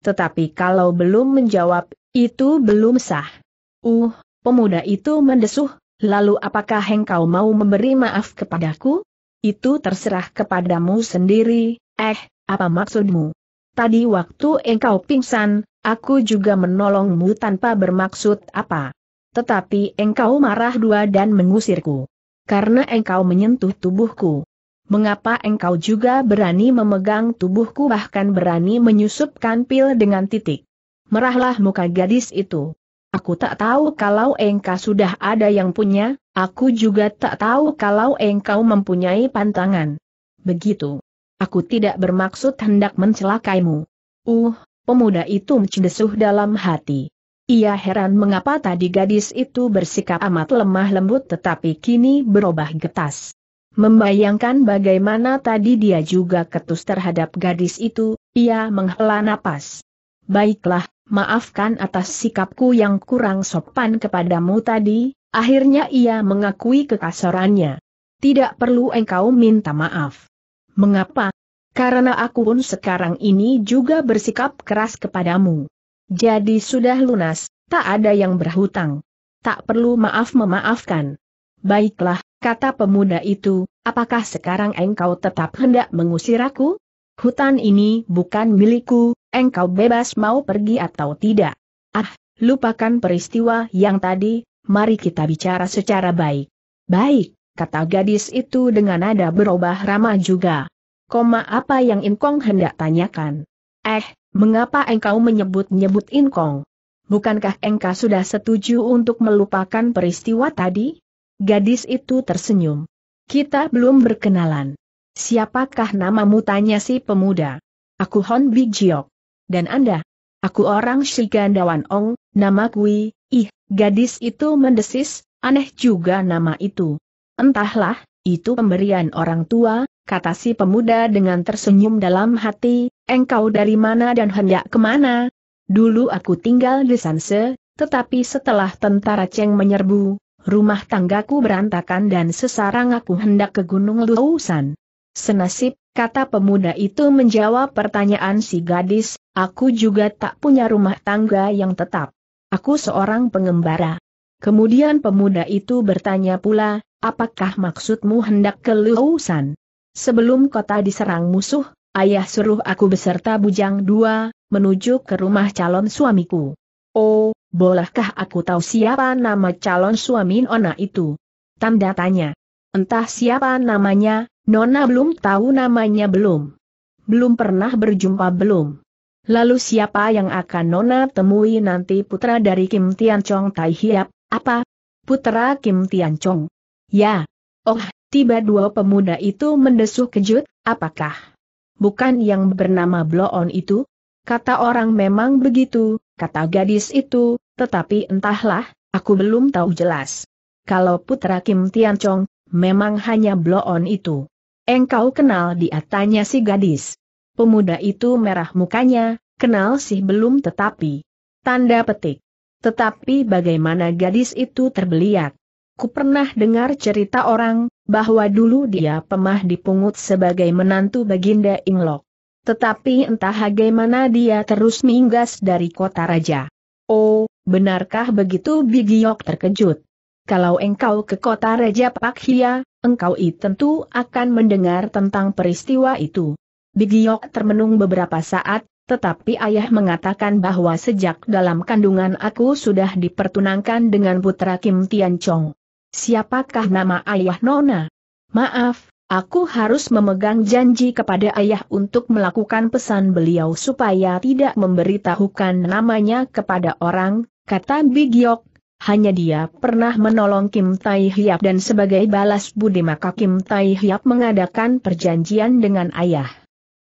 Tetapi kalau belum menjawab, itu belum sah. Uh, pemuda itu mendesuh, lalu apakah engkau mau memberi maaf kepadaku? Itu terserah kepadamu sendiri, eh, apa maksudmu? Tadi waktu engkau pingsan, aku juga menolongmu tanpa bermaksud apa. Tetapi engkau marah dua dan mengusirku. Karena engkau menyentuh tubuhku mengapa engkau juga berani memegang tubuhku bahkan berani menyusupkan pil dengan titik? Merahlah muka gadis itu. Aku tak tahu kalau engkau sudah ada yang punya, aku juga tak tahu kalau engkau mempunyai pantangan. Begitu. Aku tidak bermaksud hendak mencelakaimu. Uh, pemuda itu mencedesuh dalam hati. Ia heran mengapa tadi gadis itu bersikap amat lemah lembut tetapi kini berubah getas. Membayangkan bagaimana tadi dia juga ketus terhadap gadis itu, ia menghela napas. Baiklah, maafkan atas sikapku yang kurang sopan kepadamu tadi, akhirnya ia mengakui kekasarannya. Tidak perlu engkau minta maaf. Mengapa? Karena aku pun sekarang ini juga bersikap keras kepadamu. Jadi sudah lunas, tak ada yang berhutang. Tak perlu maaf memaafkan. Baiklah, Kata pemuda itu, apakah sekarang engkau tetap hendak mengusir aku? Hutan ini bukan milikku, engkau bebas mau pergi atau tidak. Ah, lupakan peristiwa yang tadi, mari kita bicara secara baik. Baik, kata gadis itu dengan nada berubah ramah juga. Koma apa yang Inkong hendak tanyakan? Eh, mengapa engkau menyebut-nyebut Inkong? Bukankah engkau sudah setuju untuk melupakan peristiwa tadi? Gadis itu tersenyum. Kita belum berkenalan. Siapakah namamu tanya si pemuda? Aku Hon Bijiok. Dan Anda? Aku orang Shigandawan Ong, nama Kui, ih, gadis itu mendesis, aneh juga nama itu. Entahlah, itu pemberian orang tua, kata si pemuda dengan tersenyum dalam hati, engkau dari mana dan hendak kemana? Dulu aku tinggal di Sanse, tetapi setelah tentara Cheng menyerbu, rumah tanggaku berantakan dan sesarang aku hendak ke Gunung Luusan. Senasib, kata pemuda itu menjawab pertanyaan si gadis, aku juga tak punya rumah tangga yang tetap. Aku seorang pengembara. Kemudian pemuda itu bertanya pula, apakah maksudmu hendak ke Luusan? Sebelum kota diserang musuh, ayah suruh aku beserta bujang dua, menuju ke rumah calon suamiku. Oh, bolehkah aku tahu siapa nama calon suami Nona itu? Tanda tanya. Entah siapa namanya, Nona belum tahu namanya belum. Belum pernah berjumpa belum. Lalu siapa yang akan Nona temui nanti putra dari Kim Tian Chong Tai Hiap, apa? Putra Kim Tian Chong. Ya. Oh, tiba dua pemuda itu mendesuh kejut, apakah? Bukan yang bernama Bloon itu? Kata orang memang begitu, kata gadis itu, tetapi entahlah, aku belum tahu jelas. Kalau putra Kim Tian Chong, memang hanya bloon itu. Engkau kenal dia tanya si gadis. Pemuda itu merah mukanya, kenal sih belum tetapi. Tanda petik. Tetapi bagaimana gadis itu terbeliak? Ku pernah dengar cerita orang, bahwa dulu dia pemah dipungut sebagai menantu Baginda Inglok. Tetapi entah bagaimana dia terus minggas dari kota raja. Oh, benarkah begitu Bigiok terkejut? Kalau engkau ke kota raja Pak Hia, engkau i tentu akan mendengar tentang peristiwa itu. Bigiok termenung beberapa saat, tetapi ayah mengatakan bahwa sejak dalam kandungan aku sudah dipertunangkan dengan putra Kim Tian Chong. Siapakah nama ayah Nona? Maaf, Aku harus memegang janji kepada ayah untuk melakukan pesan beliau supaya tidak memberitahukan namanya kepada orang, kata Big Yok. Hanya dia pernah menolong Kim Tai Hyap dan sebagai balas budi maka Kim Tai Hyap mengadakan perjanjian dengan ayah.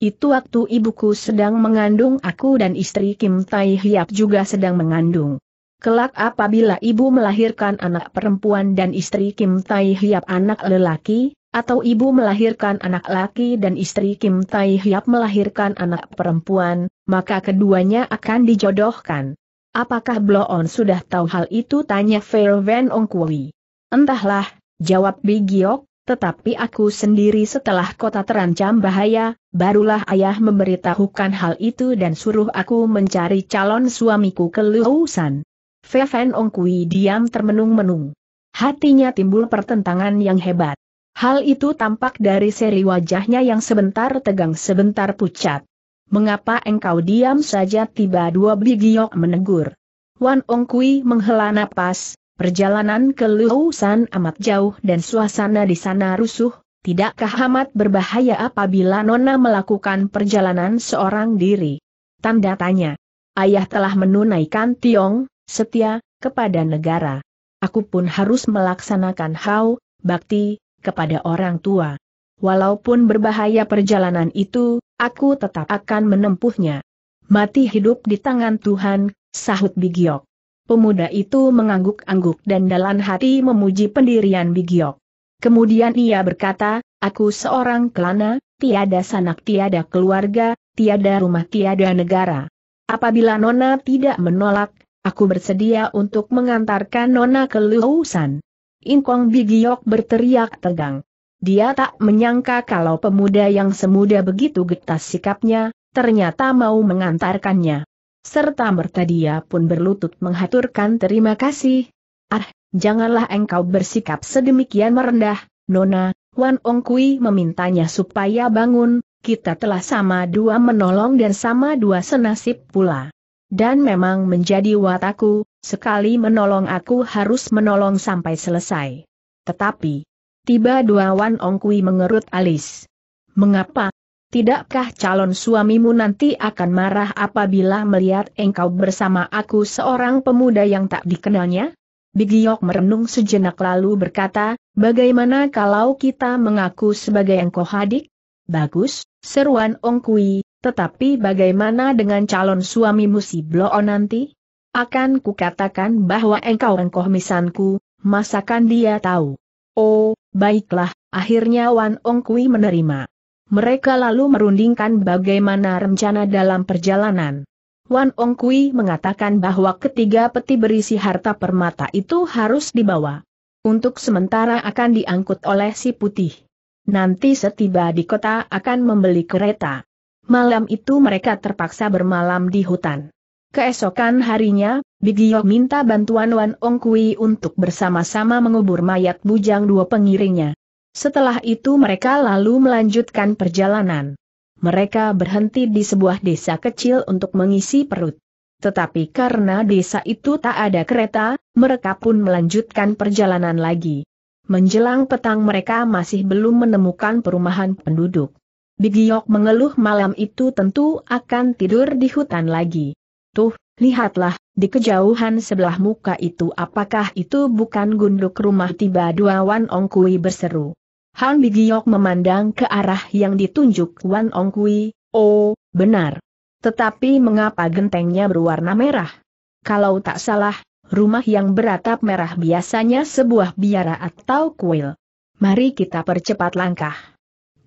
Itu waktu ibuku sedang mengandung aku dan istri Kim Tai Hyap juga sedang mengandung. Kelak apabila ibu melahirkan anak perempuan dan istri Kim Tai Hyap anak lelaki, atau ibu melahirkan anak laki dan istri Kim Tai Hiap melahirkan anak perempuan, maka keduanya akan dijodohkan. Apakah Bloon sudah tahu hal itu? Tanya Fair Van Ong Kui. Entahlah, jawab Bigiok, tetapi aku sendiri setelah kota terancam bahaya, barulah ayah memberitahukan hal itu dan suruh aku mencari calon suamiku ke Luosan. Fair Van Ong Kui diam termenung-menung. Hatinya timbul pertentangan yang hebat. Hal itu tampak dari seri wajahnya yang sebentar tegang sebentar pucat. Mengapa engkau diam saja tiba dua bigiok menegur. Wan Ong menghela napas, perjalanan ke Luosan amat jauh dan suasana di sana rusuh, tidakkah amat berbahaya apabila Nona melakukan perjalanan seorang diri? Tanda tanya. Ayah telah menunaikan Tiong, setia, kepada negara. Aku pun harus melaksanakan hau, bakti, kepada orang tua. Walaupun berbahaya perjalanan itu, aku tetap akan menempuhnya. Mati hidup di tangan Tuhan, sahut Bigiok. Pemuda itu mengangguk-angguk dan dalam hati memuji pendirian Bigiok. Kemudian ia berkata, aku seorang kelana, tiada sanak tiada keluarga, tiada rumah tiada negara. Apabila Nona tidak menolak, aku bersedia untuk mengantarkan Nona ke Luosan. Inkong Bigiok berteriak tegang. Dia tak menyangka kalau pemuda yang semuda begitu getas sikapnya, ternyata mau mengantarkannya. Serta merta dia pun berlutut menghaturkan terima kasih. Ah, janganlah engkau bersikap sedemikian merendah, Nona, Wan Ong Kui memintanya supaya bangun, kita telah sama dua menolong dan sama dua senasib pula. Dan memang menjadi wataku, Sekali menolong aku harus menolong sampai selesai. Tetapi, tiba dua Wan Ong Kui mengerut alis. Mengapa? Tidakkah calon suamimu nanti akan marah apabila melihat engkau bersama aku seorang pemuda yang tak dikenalnya? Bigiok merenung sejenak lalu berkata, bagaimana kalau kita mengaku sebagai engkau hadik? Bagus, seruan Ong Kui, tetapi bagaimana dengan calon suamimu si Bloon nanti? Akan kukatakan bahwa engkau engkau misanku, masakan dia tahu. Oh, baiklah, akhirnya Wan Ong Kui menerima. Mereka lalu merundingkan bagaimana rencana dalam perjalanan. Wan Ong Kui mengatakan bahwa ketiga peti berisi harta permata itu harus dibawa. Untuk sementara akan diangkut oleh si putih. Nanti setiba di kota akan membeli kereta. Malam itu mereka terpaksa bermalam di hutan. Keesokan harinya, Bigio minta bantuan Wan Ong Kui untuk bersama-sama mengubur mayat bujang dua pengiringnya. Setelah itu mereka lalu melanjutkan perjalanan. Mereka berhenti di sebuah desa kecil untuk mengisi perut. Tetapi karena desa itu tak ada kereta, mereka pun melanjutkan perjalanan lagi. Menjelang petang mereka masih belum menemukan perumahan penduduk. Bigiok mengeluh malam itu tentu akan tidur di hutan lagi jatuh, lihatlah, di kejauhan sebelah muka itu apakah itu bukan gunduk rumah tiba dua Wan Ong Kui berseru. Han Bigiok memandang ke arah yang ditunjuk Wan Ong Kui, oh, benar. Tetapi mengapa gentengnya berwarna merah? Kalau tak salah, rumah yang beratap merah biasanya sebuah biara atau kuil. Mari kita percepat langkah.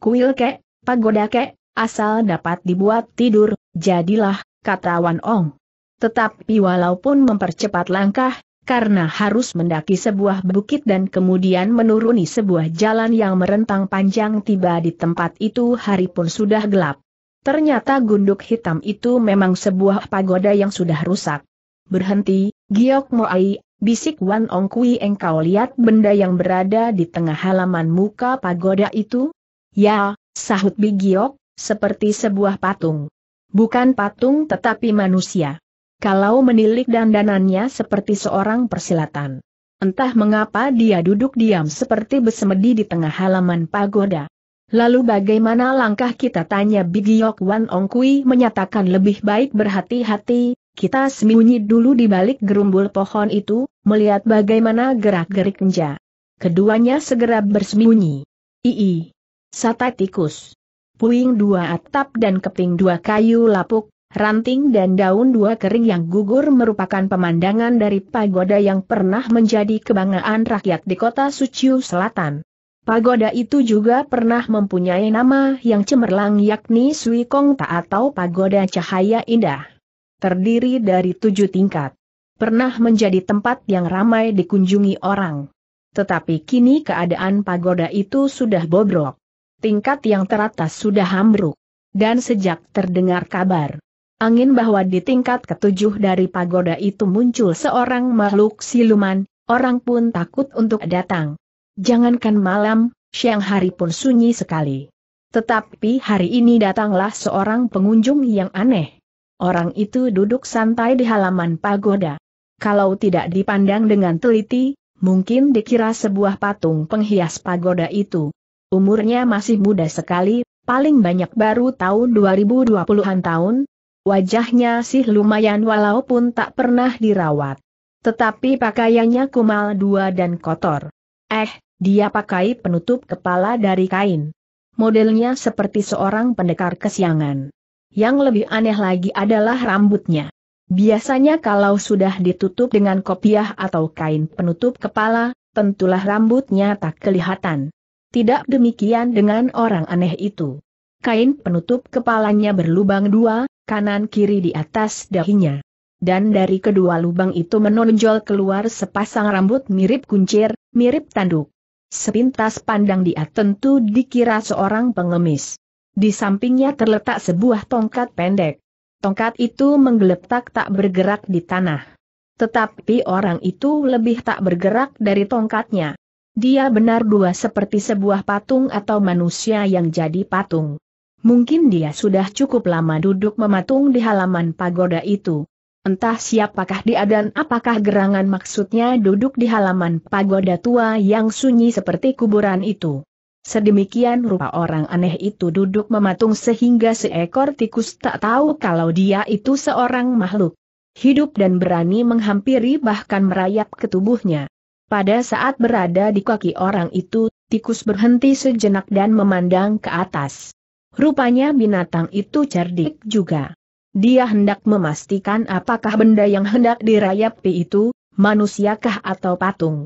Kuil kek, pagoda kek, asal dapat dibuat tidur, jadilah, kata Wan Ong. Tetapi walaupun mempercepat langkah, karena harus mendaki sebuah bukit dan kemudian menuruni sebuah jalan yang merentang panjang tiba di tempat itu hari pun sudah gelap. Ternyata gunduk hitam itu memang sebuah pagoda yang sudah rusak. Berhenti, Giok Moai, bisik Wan Ong Kui engkau lihat benda yang berada di tengah halaman muka pagoda itu? Ya, sahut Bi Giok, seperti sebuah patung. Bukan patung tetapi manusia kalau menilik dandanannya seperti seorang persilatan. Entah mengapa dia duduk diam seperti bersemedi di tengah halaman pagoda. Lalu bagaimana langkah kita tanya Bigiok Wan Kui menyatakan lebih baik berhati-hati, kita sembunyi dulu di balik gerumbul pohon itu, melihat bagaimana gerak-gerik Nja. Keduanya segera bersembunyi. Ii. Sata tikus. Puing dua atap dan keping dua kayu lapuk, Ranting dan daun dua kering yang gugur merupakan pemandangan dari pagoda yang pernah menjadi kebanggaan rakyat di kota Suciu Selatan. Pagoda itu juga pernah mempunyai nama yang cemerlang yakni Sui Kong Ta atau Pagoda Cahaya Indah. Terdiri dari tujuh tingkat. Pernah menjadi tempat yang ramai dikunjungi orang. Tetapi kini keadaan pagoda itu sudah bobrok. Tingkat yang teratas sudah hambruk. Dan sejak terdengar kabar angin bahwa di tingkat ketujuh dari pagoda itu muncul seorang makhluk siluman, orang pun takut untuk datang. Jangankan malam, siang hari pun sunyi sekali. Tetapi hari ini datanglah seorang pengunjung yang aneh. Orang itu duduk santai di halaman pagoda. Kalau tidak dipandang dengan teliti, mungkin dikira sebuah patung penghias pagoda itu. Umurnya masih muda sekali, paling banyak baru tahun 2020-an tahun, Wajahnya sih lumayan walaupun tak pernah dirawat. Tetapi pakaiannya kumal dua dan kotor. Eh, dia pakai penutup kepala dari kain. Modelnya seperti seorang pendekar kesiangan. Yang lebih aneh lagi adalah rambutnya. Biasanya kalau sudah ditutup dengan kopiah atau kain penutup kepala, tentulah rambutnya tak kelihatan. Tidak demikian dengan orang aneh itu. Kain penutup kepalanya berlubang dua, kanan-kiri di atas dahinya. Dan dari kedua lubang itu menonjol keluar sepasang rambut mirip kuncir, mirip tanduk. Sepintas pandang dia tentu dikira seorang pengemis. Di sampingnya terletak sebuah tongkat pendek. Tongkat itu menggeletak tak bergerak di tanah. Tetapi orang itu lebih tak bergerak dari tongkatnya. Dia benar dua seperti sebuah patung atau manusia yang jadi patung. Mungkin dia sudah cukup lama duduk mematung di halaman pagoda itu. Entah siapakah dia dan apakah gerangan maksudnya duduk di halaman pagoda tua yang sunyi seperti kuburan itu. Sedemikian rupa orang aneh itu duduk mematung sehingga seekor tikus tak tahu kalau dia itu seorang makhluk hidup dan berani menghampiri bahkan merayap ke tubuhnya. Pada saat berada di kaki orang itu, tikus berhenti sejenak dan memandang ke atas. Rupanya binatang itu cerdik juga. Dia hendak memastikan apakah benda yang hendak dirayapi itu, manusiakah atau patung.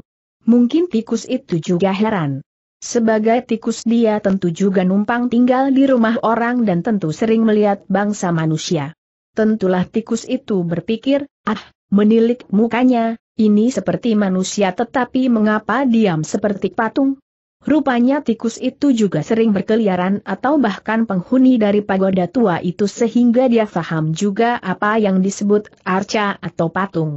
Mungkin tikus itu juga heran. Sebagai tikus dia tentu juga numpang tinggal di rumah orang dan tentu sering melihat bangsa manusia. Tentulah tikus itu berpikir, ah, menilik mukanya, ini seperti manusia tetapi mengapa diam seperti patung? Rupanya tikus itu juga sering berkeliaran atau bahkan penghuni dari pagoda tua itu sehingga dia faham juga apa yang disebut arca atau patung.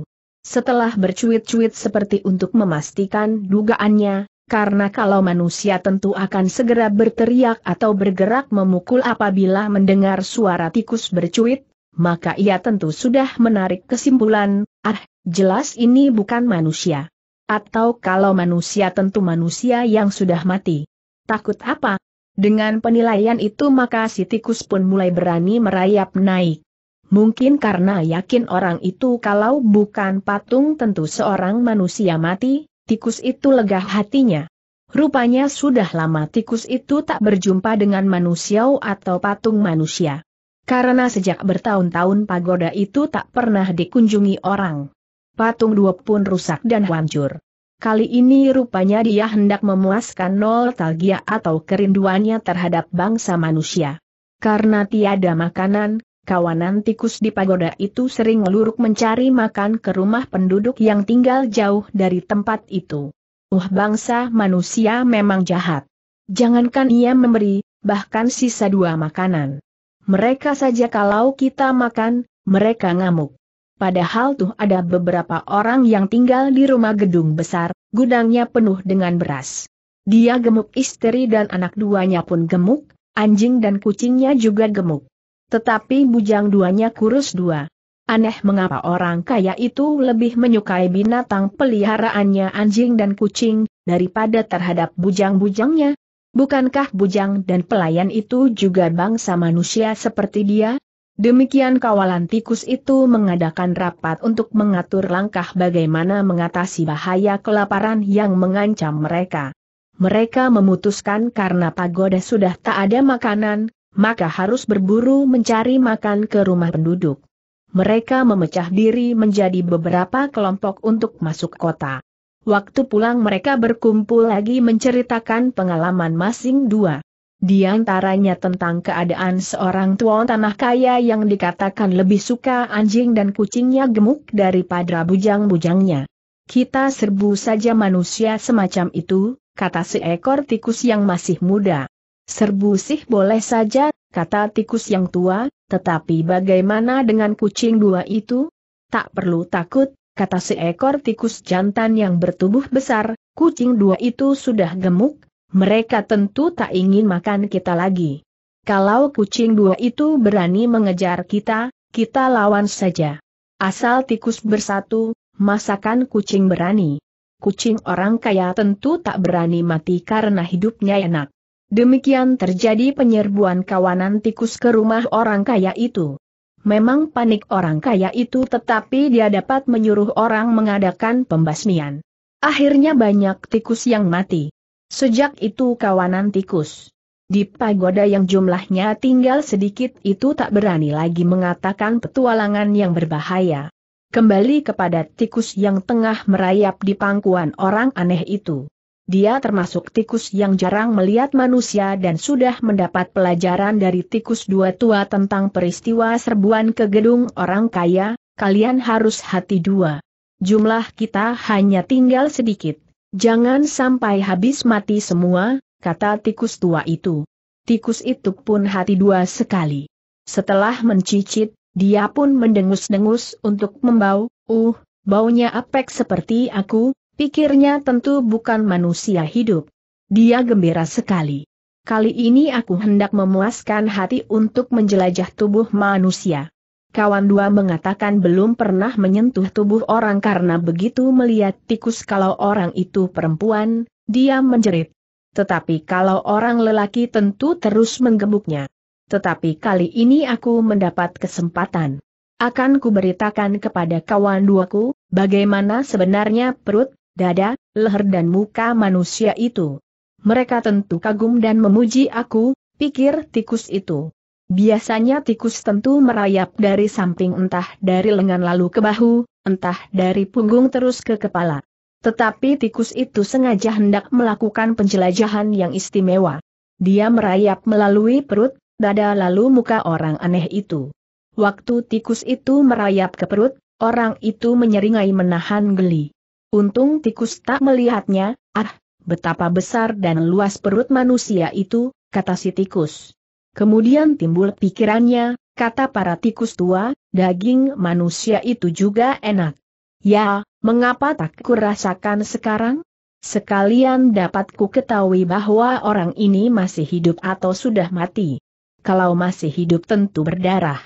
Setelah bercuit-cuit seperti untuk memastikan dugaannya, karena kalau manusia tentu akan segera berteriak atau bergerak memukul apabila mendengar suara tikus bercuit, maka ia tentu sudah menarik kesimpulan, ah, jelas ini bukan manusia. Atau kalau manusia tentu manusia yang sudah mati. Takut apa? Dengan penilaian itu maka si tikus pun mulai berani merayap naik. Mungkin karena yakin orang itu kalau bukan patung tentu seorang manusia mati, tikus itu lega hatinya. Rupanya sudah lama tikus itu tak berjumpa dengan manusia atau patung manusia. Karena sejak bertahun-tahun pagoda itu tak pernah dikunjungi orang patung dua pun rusak dan hancur. Kali ini rupanya dia hendak memuaskan nol nostalgia atau kerinduannya terhadap bangsa manusia. Karena tiada makanan, kawanan tikus di pagoda itu sering meluruk mencari makan ke rumah penduduk yang tinggal jauh dari tempat itu. Uh bangsa manusia memang jahat. Jangankan ia memberi, bahkan sisa dua makanan. Mereka saja kalau kita makan, mereka ngamuk. Padahal tuh ada beberapa orang yang tinggal di rumah gedung besar, gudangnya penuh dengan beras. Dia gemuk istri dan anak duanya pun gemuk, anjing dan kucingnya juga gemuk. Tetapi bujang duanya kurus dua. Aneh mengapa orang kaya itu lebih menyukai binatang peliharaannya anjing dan kucing, daripada terhadap bujang-bujangnya. Bukankah bujang dan pelayan itu juga bangsa manusia seperti dia? Demikian kawalan tikus itu mengadakan rapat untuk mengatur langkah bagaimana mengatasi bahaya kelaparan yang mengancam mereka. Mereka memutuskan karena pagoda sudah tak ada makanan, maka harus berburu mencari makan ke rumah penduduk. Mereka memecah diri menjadi beberapa kelompok untuk masuk kota. Waktu pulang mereka berkumpul lagi menceritakan pengalaman masing dua. Di antaranya tentang keadaan seorang tuan tanah kaya yang dikatakan lebih suka anjing dan kucingnya gemuk daripada bujang-bujangnya. Kita serbu saja manusia semacam itu, kata seekor tikus yang masih muda. Serbu sih boleh saja, kata tikus yang tua, tetapi bagaimana dengan kucing dua itu? Tak perlu takut, kata seekor tikus jantan yang bertubuh besar, kucing dua itu sudah gemuk, mereka tentu tak ingin makan kita lagi. Kalau kucing dua itu berani mengejar kita, kita lawan saja. Asal tikus bersatu, masakan kucing berani. Kucing orang kaya tentu tak berani mati karena hidupnya enak. Demikian terjadi penyerbuan kawanan tikus ke rumah orang kaya itu. Memang panik orang kaya itu tetapi dia dapat menyuruh orang mengadakan pembasmian. Akhirnya banyak tikus yang mati. Sejak itu kawanan tikus. Di pagoda yang jumlahnya tinggal sedikit itu tak berani lagi mengatakan petualangan yang berbahaya. Kembali kepada tikus yang tengah merayap di pangkuan orang aneh itu. Dia termasuk tikus yang jarang melihat manusia dan sudah mendapat pelajaran dari tikus dua tua tentang peristiwa serbuan ke gedung orang kaya, kalian harus hati dua. Jumlah kita hanya tinggal sedikit. Jangan sampai habis mati semua, kata tikus tua itu. Tikus itu pun hati dua sekali. Setelah mencicit, dia pun mendengus-dengus untuk membau, uh, baunya apek seperti aku, pikirnya tentu bukan manusia hidup. Dia gembira sekali. Kali ini aku hendak memuaskan hati untuk menjelajah tubuh manusia. Kawan dua mengatakan belum pernah menyentuh tubuh orang karena begitu melihat tikus kalau orang itu perempuan, dia menjerit. Tetapi kalau orang lelaki tentu terus menggebuknya. Tetapi kali ini aku mendapat kesempatan. Akan kuberitakan kepada kawan duaku, bagaimana sebenarnya perut, dada, leher dan muka manusia itu. Mereka tentu kagum dan memuji aku, pikir tikus itu. Biasanya tikus tentu merayap dari samping entah dari lengan lalu ke bahu, entah dari punggung terus ke kepala. Tetapi tikus itu sengaja hendak melakukan penjelajahan yang istimewa. Dia merayap melalui perut, dada lalu muka orang aneh itu. Waktu tikus itu merayap ke perut, orang itu menyeringai menahan geli. Untung tikus tak melihatnya, ah, betapa besar dan luas perut manusia itu, kata si tikus. Kemudian timbul pikirannya, kata para tikus tua, daging manusia itu juga enak. Ya, mengapa tak kurasakan sekarang? Sekalian dapat ku ketahui bahwa orang ini masih hidup atau sudah mati. Kalau masih hidup tentu berdarah.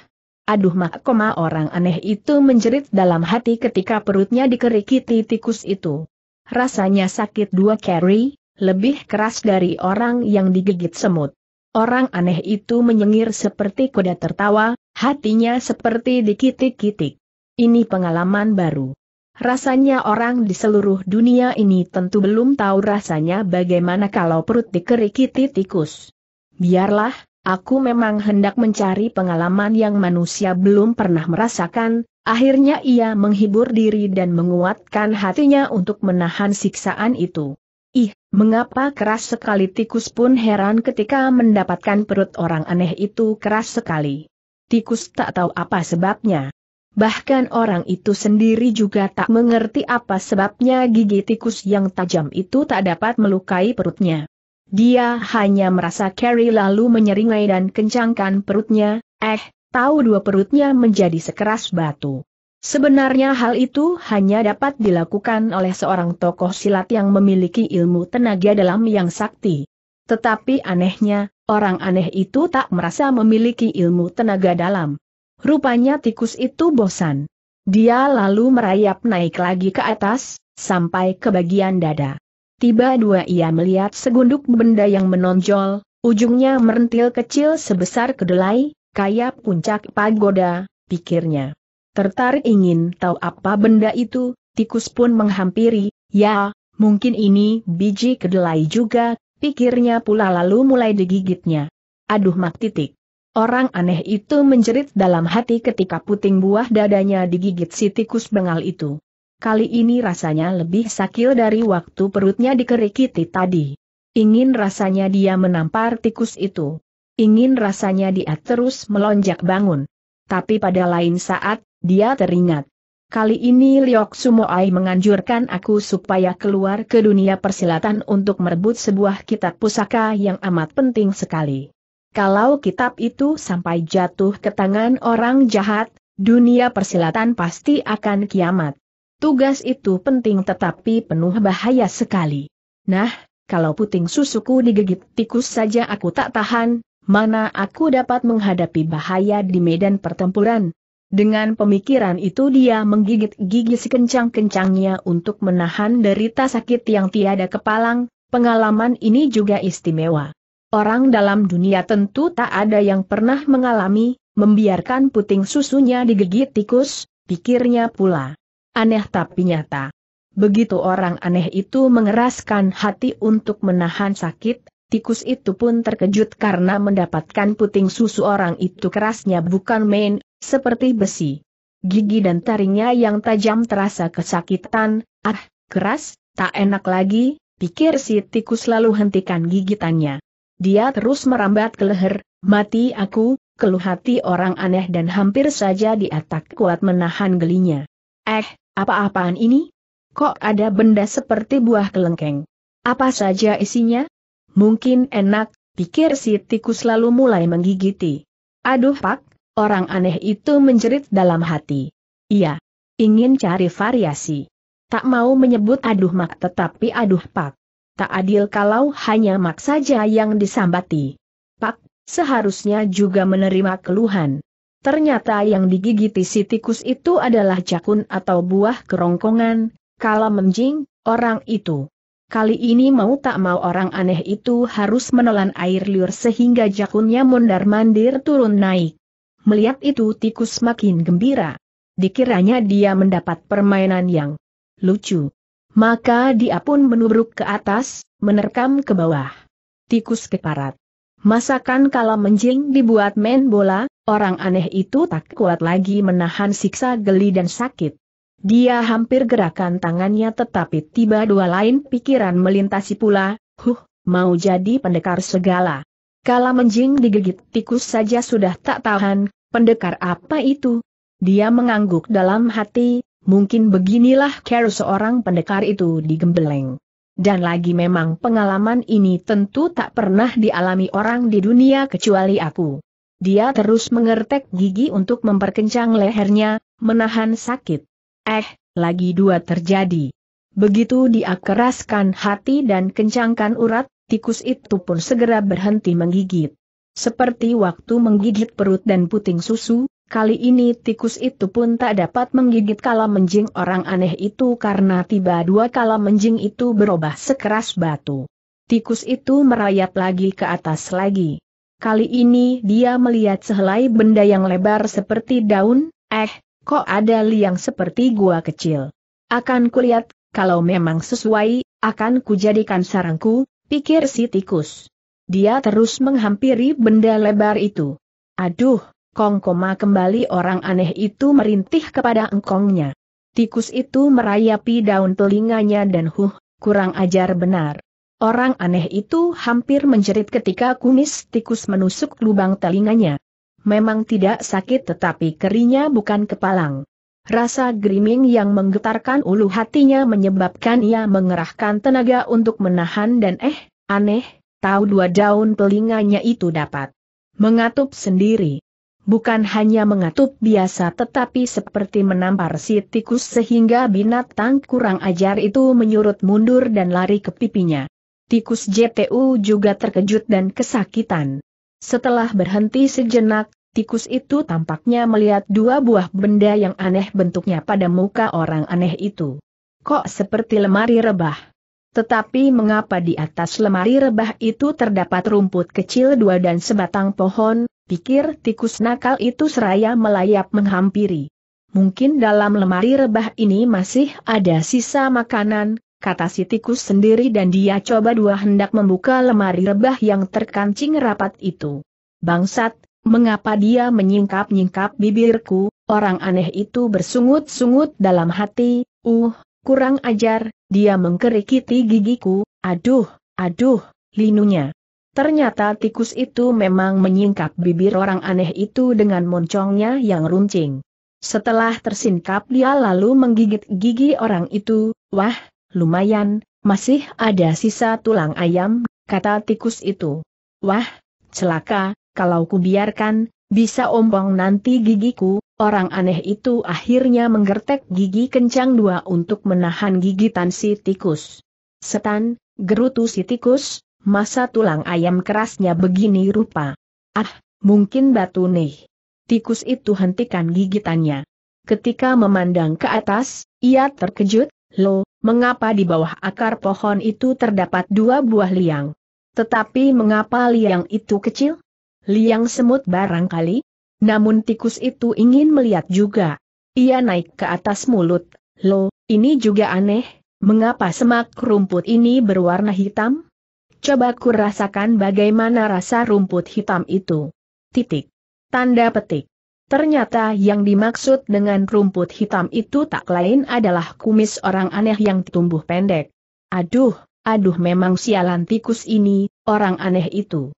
Aduh mak koma orang aneh itu menjerit dalam hati ketika perutnya dikerikiti tikus itu. Rasanya sakit dua carry, lebih keras dari orang yang digigit semut. Orang aneh itu menyengir seperti kuda tertawa, hatinya seperti dikitik-kitik. Ini pengalaman baru. Rasanya orang di seluruh dunia ini tentu belum tahu rasanya bagaimana kalau perut dikerikiti tikus. Biarlah, aku memang hendak mencari pengalaman yang manusia belum pernah merasakan, akhirnya ia menghibur diri dan menguatkan hatinya untuk menahan siksaan itu. Mengapa keras sekali tikus pun heran ketika mendapatkan perut orang aneh itu keras sekali. Tikus tak tahu apa sebabnya. Bahkan orang itu sendiri juga tak mengerti apa sebabnya gigi tikus yang tajam itu tak dapat melukai perutnya. Dia hanya merasa keri lalu menyeringai dan kencangkan perutnya, eh, tahu dua perutnya menjadi sekeras batu. Sebenarnya hal itu hanya dapat dilakukan oleh seorang tokoh silat yang memiliki ilmu tenaga dalam yang sakti. Tetapi anehnya, orang aneh itu tak merasa memiliki ilmu tenaga dalam. Rupanya tikus itu bosan. Dia lalu merayap naik lagi ke atas, sampai ke bagian dada. Tiba dua ia melihat segunduk benda yang menonjol, ujungnya merentil kecil sebesar kedelai, kayak puncak pagoda, pikirnya. Tertarik ingin tahu apa benda itu, tikus pun menghampiri, ya, mungkin ini biji kedelai juga, pikirnya pula lalu mulai digigitnya. Aduh mak titik. Orang aneh itu menjerit dalam hati ketika puting buah dadanya digigit si tikus bengal itu. Kali ini rasanya lebih sakil dari waktu perutnya dikerikiti tadi. Ingin rasanya dia menampar tikus itu. Ingin rasanya dia terus melonjak bangun. Tapi pada lain saat, dia teringat. Kali ini Liok Sumoai menganjurkan aku supaya keluar ke dunia persilatan untuk merebut sebuah kitab pusaka yang amat penting sekali. Kalau kitab itu sampai jatuh ke tangan orang jahat, dunia persilatan pasti akan kiamat. Tugas itu penting tetapi penuh bahaya sekali. Nah, kalau puting susuku digigit tikus saja aku tak tahan, mana aku dapat menghadapi bahaya di medan pertempuran, dengan pemikiran itu dia menggigit gigi sekencang-kencangnya untuk menahan derita sakit yang tiada kepalang, pengalaman ini juga istimewa. Orang dalam dunia tentu tak ada yang pernah mengalami, membiarkan puting susunya digigit tikus, pikirnya pula. Aneh tapi nyata. Begitu orang aneh itu mengeraskan hati untuk menahan sakit, tikus itu pun terkejut karena mendapatkan puting susu orang itu kerasnya bukan main, seperti besi. Gigi dan taringnya yang tajam terasa kesakitan, ah, keras, tak enak lagi, pikir si tikus lalu hentikan gigitannya. Dia terus merambat ke leher, mati aku, keluh hati orang aneh dan hampir saja di kuat menahan gelinya. Eh, apa-apaan ini? Kok ada benda seperti buah kelengkeng? Apa saja isinya? Mungkin enak, pikir si tikus lalu mulai menggigiti. Aduh pak, Orang aneh itu menjerit dalam hati. Iya. Ingin cari variasi. Tak mau menyebut aduh mak tetapi aduh pak. Tak adil kalau hanya mak saja yang disambati. Pak, seharusnya juga menerima keluhan. Ternyata yang digigiti si tikus itu adalah jakun atau buah kerongkongan, kalau menjing, orang itu. Kali ini mau tak mau orang aneh itu harus menelan air liur sehingga jakunnya mondar-mandir turun naik. Melihat itu tikus makin gembira. Dikiranya dia mendapat permainan yang lucu. Maka dia pun menubruk ke atas, menerkam ke bawah. Tikus keparat. Masakan kalau menjing dibuat main bola, orang aneh itu tak kuat lagi menahan siksa geli dan sakit. Dia hampir gerakan tangannya tetapi tiba dua lain pikiran melintasi pula, huh, mau jadi pendekar segala. Kala menjing digigit tikus saja sudah tak tahan, pendekar apa itu? Dia mengangguk dalam hati, mungkin beginilah care seorang pendekar itu digembeleng. Dan lagi memang pengalaman ini tentu tak pernah dialami orang di dunia kecuali aku. Dia terus mengertek gigi untuk memperkencang lehernya, menahan sakit. Eh, lagi dua terjadi. Begitu dia keraskan hati dan kencangkan urat, tikus itu pun segera berhenti menggigit. Seperti waktu menggigit perut dan puting susu, kali ini tikus itu pun tak dapat menggigit kala menjing orang aneh itu karena tiba dua kala menjing itu berubah sekeras batu. Tikus itu merayap lagi ke atas lagi. Kali ini dia melihat sehelai benda yang lebar seperti daun, eh, kok ada liang seperti gua kecil. Akan kulihat, kalau memang sesuai, akan kujadikan sarangku, pikir si tikus. Dia terus menghampiri benda lebar itu. Aduh, kongkoma kembali orang aneh itu merintih kepada engkongnya. Tikus itu merayapi daun telinganya dan huh, kurang ajar benar. Orang aneh itu hampir menjerit ketika kumis tikus menusuk lubang telinganya. Memang tidak sakit tetapi kerinya bukan kepalang. Rasa griming yang menggetarkan ulu hatinya menyebabkan ia mengerahkan tenaga untuk menahan dan eh, aneh, tahu dua daun telinganya itu dapat mengatup sendiri. Bukan hanya mengatup biasa tetapi seperti menampar si tikus sehingga binatang kurang ajar itu menyurut mundur dan lari ke pipinya. Tikus JTU juga terkejut dan kesakitan. Setelah berhenti sejenak, Tikus itu tampaknya melihat dua buah benda yang aneh bentuknya pada muka orang aneh itu. Kok seperti lemari rebah? Tetapi mengapa di atas lemari rebah itu terdapat rumput kecil dua dan sebatang pohon, pikir tikus nakal itu seraya melayap menghampiri. Mungkin dalam lemari rebah ini masih ada sisa makanan, kata si tikus sendiri dan dia coba dua hendak membuka lemari rebah yang terkancing rapat itu. Bangsat, Mengapa dia menyingkap-nyingkap bibirku, orang aneh itu bersungut-sungut dalam hati, uh, kurang ajar, dia mengkerikiti gigiku, aduh, aduh, linunya. Ternyata tikus itu memang menyingkap bibir orang aneh itu dengan moncongnya yang runcing. Setelah tersingkap dia lalu menggigit gigi orang itu, wah, lumayan, masih ada sisa tulang ayam, kata tikus itu. Wah, celaka, kalau kubiarkan, bisa ompong nanti gigiku, orang aneh itu akhirnya menggertek gigi kencang dua untuk menahan gigitan si tikus. Setan, gerutu si tikus, masa tulang ayam kerasnya begini rupa. Ah, mungkin batu nih. Tikus itu hentikan gigitannya. Ketika memandang ke atas, ia terkejut, lo, mengapa di bawah akar pohon itu terdapat dua buah liang? Tetapi mengapa liang itu kecil? liang semut barangkali? Namun tikus itu ingin melihat juga. Ia naik ke atas mulut, lo, ini juga aneh, mengapa semak rumput ini berwarna hitam? Coba ku rasakan bagaimana rasa rumput hitam itu. Titik. Tanda petik. Ternyata yang dimaksud dengan rumput hitam itu tak lain adalah kumis orang aneh yang tumbuh pendek. Aduh, aduh memang sialan tikus ini, orang aneh itu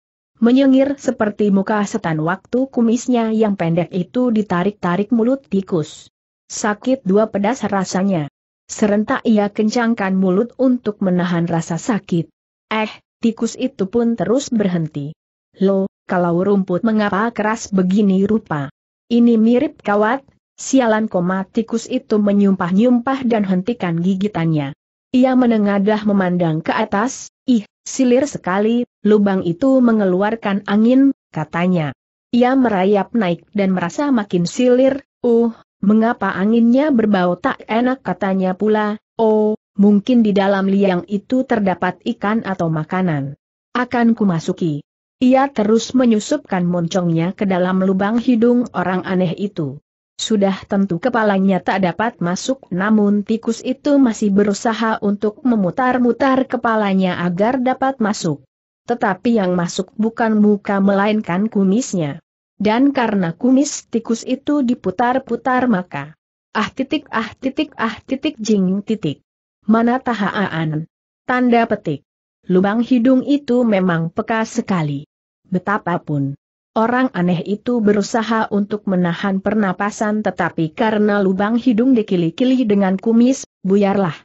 menyengir seperti muka setan waktu kumisnya yang pendek itu ditarik-tarik mulut tikus. Sakit dua pedas rasanya. Serentak ia kencangkan mulut untuk menahan rasa sakit. Eh, tikus itu pun terus berhenti. Lo, kalau rumput mengapa keras begini rupa? Ini mirip kawat, sialan koma tikus itu menyumpah-nyumpah dan hentikan gigitannya. Ia menengadah memandang ke atas, ih, silir sekali, lubang itu mengeluarkan angin, katanya. Ia merayap naik dan merasa makin silir, uh, mengapa anginnya berbau tak enak katanya pula, oh, mungkin di dalam liang itu terdapat ikan atau makanan. Akan kumasuki. Ia terus menyusupkan moncongnya ke dalam lubang hidung orang aneh itu. Sudah tentu kepalanya tak dapat masuk namun tikus itu masih berusaha untuk memutar-mutar kepalanya agar dapat masuk. Tetapi yang masuk bukan muka melainkan kumisnya. Dan karena kumis tikus itu diputar-putar maka ah titik ah titik ah titik jing titik. Mana tahaan. Tanda petik. Lubang hidung itu memang peka sekali. Betapapun Orang aneh itu berusaha untuk menahan pernapasan tetapi karena lubang hidung dikili-kili dengan kumis, buyarlah.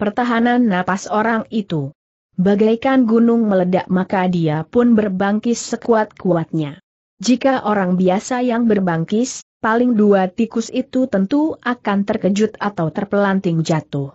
Pertahanan napas orang itu. Bagaikan gunung meledak maka dia pun berbangkis sekuat-kuatnya. Jika orang biasa yang berbangkis, paling dua tikus itu tentu akan terkejut atau terpelanting jatuh.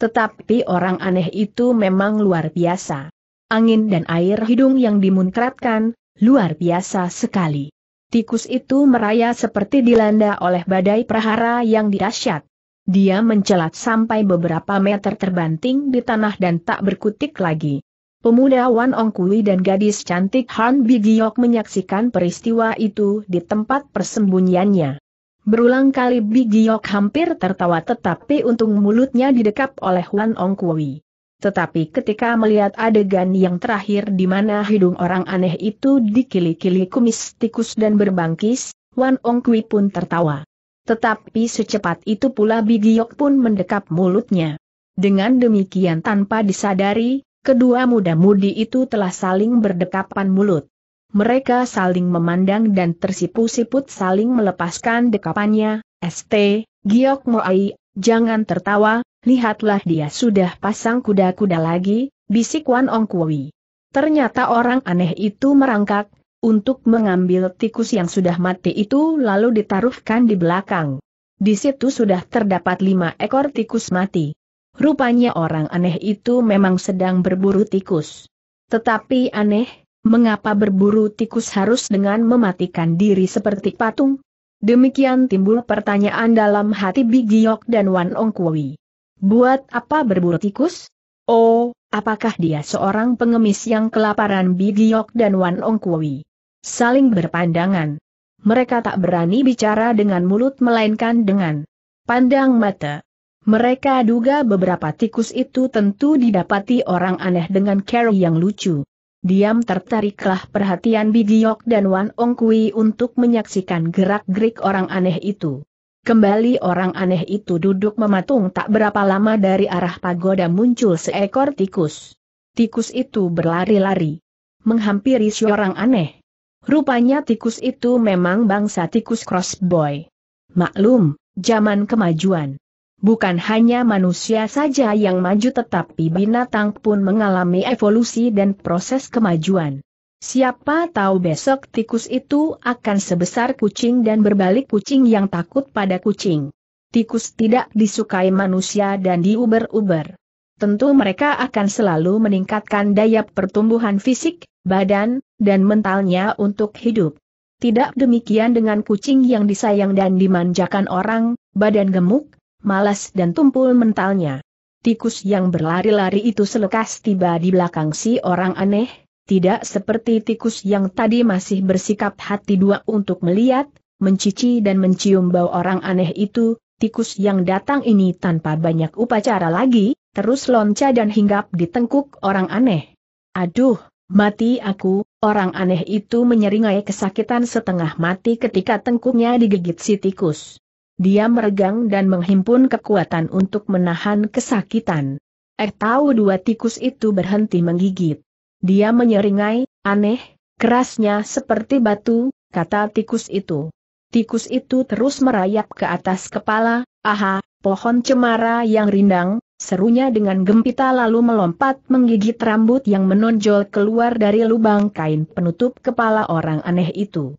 Tetapi orang aneh itu memang luar biasa. Angin dan air hidung yang dimunkratkan. Luar biasa sekali. Tikus itu meraya seperti dilanda oleh badai prahara yang dirasyat. Dia mencelat sampai beberapa meter terbanting di tanah dan tak berkutik lagi. Pemuda Wan Ong Kui dan gadis cantik Han Bigiok menyaksikan peristiwa itu di tempat persembunyiannya. Berulang kali Bigiok hampir tertawa tetapi untung mulutnya didekap oleh Wan Ong Kui. Tetapi ketika melihat adegan yang terakhir di mana hidung orang aneh itu dikili-kili kumis tikus dan berbangkis, Wan Ong Kui pun tertawa. Tetapi secepat itu pula Bigiok pun mendekap mulutnya. Dengan demikian tanpa disadari, kedua muda-mudi itu telah saling berdekapan mulut. Mereka saling memandang dan tersipu-siput saling melepaskan dekapannya, ST, Giok Moai, jangan tertawa, lihatlah dia sudah pasang kuda-kuda lagi, bisik Wan Ong Kui. Ternyata orang aneh itu merangkak, untuk mengambil tikus yang sudah mati itu lalu ditaruhkan di belakang. Di situ sudah terdapat lima ekor tikus mati. Rupanya orang aneh itu memang sedang berburu tikus. Tetapi aneh, mengapa berburu tikus harus dengan mematikan diri seperti patung? Demikian timbul pertanyaan dalam hati Bigiok dan Wan Ong Kui. Buat apa berburu tikus? Oh, apakah dia seorang pengemis yang kelaparan Bigiok dan Wan Ong Kui? Saling berpandangan. Mereka tak berani bicara dengan mulut melainkan dengan pandang mata. Mereka duga beberapa tikus itu tentu didapati orang aneh dengan cara yang lucu. Diam tertariklah perhatian Bigiok dan Wan Ong Kui untuk menyaksikan gerak-gerik orang aneh itu. Kembali orang aneh itu duduk mematung tak berapa lama dari arah pagoda muncul seekor tikus. Tikus itu berlari-lari. Menghampiri si orang aneh. Rupanya tikus itu memang bangsa tikus crossboy. Maklum, zaman kemajuan. Bukan hanya manusia saja yang maju tetapi binatang pun mengalami evolusi dan proses kemajuan. Siapa tahu besok tikus itu akan sebesar kucing dan berbalik kucing yang takut pada kucing. Tikus tidak disukai manusia dan diuber-uber. Tentu mereka akan selalu meningkatkan daya pertumbuhan fisik, badan, dan mentalnya untuk hidup. Tidak demikian dengan kucing yang disayang dan dimanjakan orang, badan gemuk, malas dan tumpul mentalnya. Tikus yang berlari-lari itu selekas tiba di belakang si orang aneh, tidak seperti tikus yang tadi masih bersikap hati dua untuk melihat, mencuci dan mencium bau orang aneh itu, tikus yang datang ini tanpa banyak upacara lagi, terus lonca dan hinggap di tengkuk orang aneh. Aduh, mati aku, orang aneh itu menyeringai kesakitan setengah mati ketika tengkuknya digigit si tikus. Dia meregang dan menghimpun kekuatan untuk menahan kesakitan. Eh tahu dua tikus itu berhenti menggigit. Dia menyeringai, aneh, kerasnya seperti batu, kata tikus itu. Tikus itu terus merayap ke atas kepala, aha, pohon cemara yang rindang, serunya dengan gempita lalu melompat menggigit rambut yang menonjol keluar dari lubang kain penutup kepala orang aneh itu.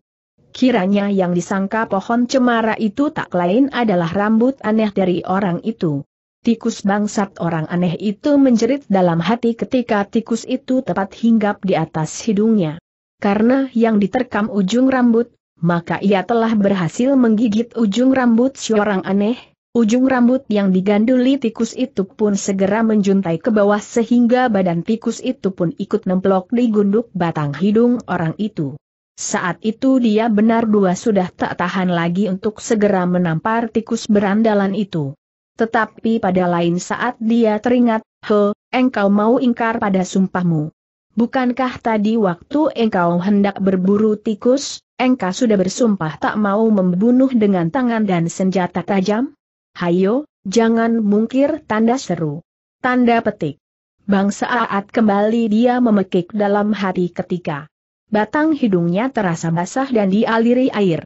Kiranya yang disangka pohon cemara itu tak lain adalah rambut aneh dari orang itu. Tikus bangsat orang aneh itu menjerit dalam hati ketika tikus itu tepat hinggap di atas hidungnya. Karena yang diterkam ujung rambut, maka ia telah berhasil menggigit ujung rambut si orang aneh, ujung rambut yang diganduli tikus itu pun segera menjuntai ke bawah sehingga badan tikus itu pun ikut nemplok di gunduk batang hidung orang itu. Saat itu dia benar dua sudah tak tahan lagi untuk segera menampar tikus berandalan itu. Tetapi pada lain saat dia teringat, He, engkau mau ingkar pada sumpahmu. Bukankah tadi waktu engkau hendak berburu tikus, engkau sudah bersumpah tak mau membunuh dengan tangan dan senjata tajam? Hayo, jangan mungkir tanda seru. Tanda petik. Bangsa Aat kembali dia memekik dalam hati ketika batang hidungnya terasa basah dan dialiri air.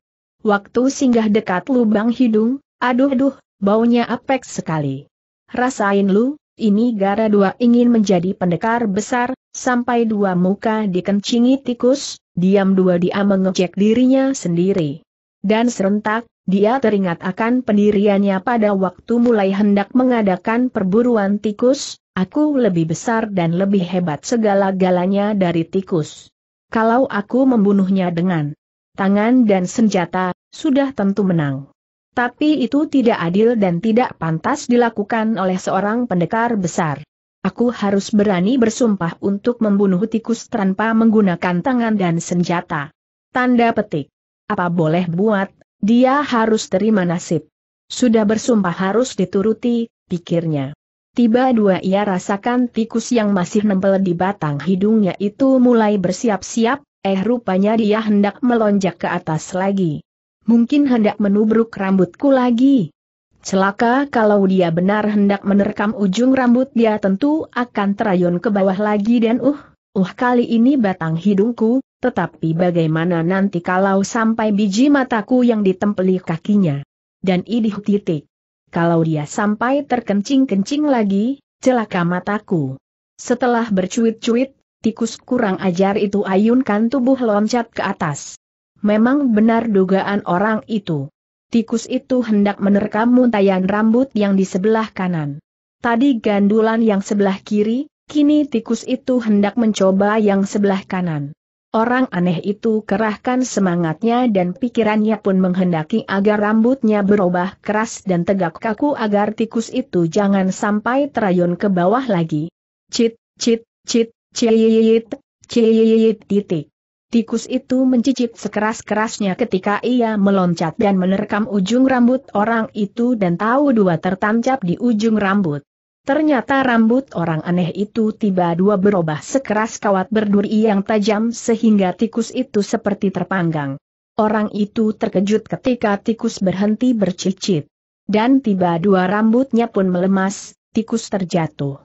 Waktu singgah dekat lubang hidung, aduh-aduh, Baunya apek sekali. Rasain lu, ini gara dua ingin menjadi pendekar besar, sampai dua muka dikencingi tikus, diam dua dia mengecek dirinya sendiri. Dan serentak, dia teringat akan pendiriannya pada waktu mulai hendak mengadakan perburuan tikus, aku lebih besar dan lebih hebat segala-galanya dari tikus. Kalau aku membunuhnya dengan tangan dan senjata, sudah tentu menang. Tapi itu tidak adil dan tidak pantas dilakukan oleh seorang pendekar besar. Aku harus berani bersumpah untuk membunuh tikus tanpa menggunakan tangan dan senjata. Tanda petik. Apa boleh buat, dia harus terima nasib. Sudah bersumpah harus dituruti, pikirnya. Tiba dua ia rasakan tikus yang masih nempel di batang hidungnya itu mulai bersiap-siap, eh rupanya dia hendak melonjak ke atas lagi mungkin hendak menubruk rambutku lagi. Celaka kalau dia benar hendak menerkam ujung rambut dia tentu akan terayun ke bawah lagi dan uh, uh kali ini batang hidungku, tetapi bagaimana nanti kalau sampai biji mataku yang ditempeli kakinya. Dan idih titik. Kalau dia sampai terkencing-kencing lagi, celaka mataku. Setelah bercuit-cuit, tikus kurang ajar itu ayunkan tubuh loncat ke atas. Memang benar dugaan orang itu. Tikus itu hendak menerkam muntayan rambut yang di sebelah kanan. Tadi gandulan yang sebelah kiri, kini tikus itu hendak mencoba yang sebelah kanan. Orang aneh itu kerahkan semangatnya dan pikirannya pun menghendaki agar rambutnya berubah keras dan tegak kaku agar tikus itu jangan sampai terayun ke bawah lagi. Cit, cit, cit, cit, cit, cit, titik. Tikus itu mencicit sekeras-kerasnya ketika ia meloncat dan menerkam ujung rambut orang itu dan tahu dua tertancap di ujung rambut. Ternyata rambut orang aneh itu tiba dua berubah sekeras kawat berduri yang tajam sehingga tikus itu seperti terpanggang. Orang itu terkejut ketika tikus berhenti bercicit. Dan tiba dua rambutnya pun melemas, tikus terjatuh.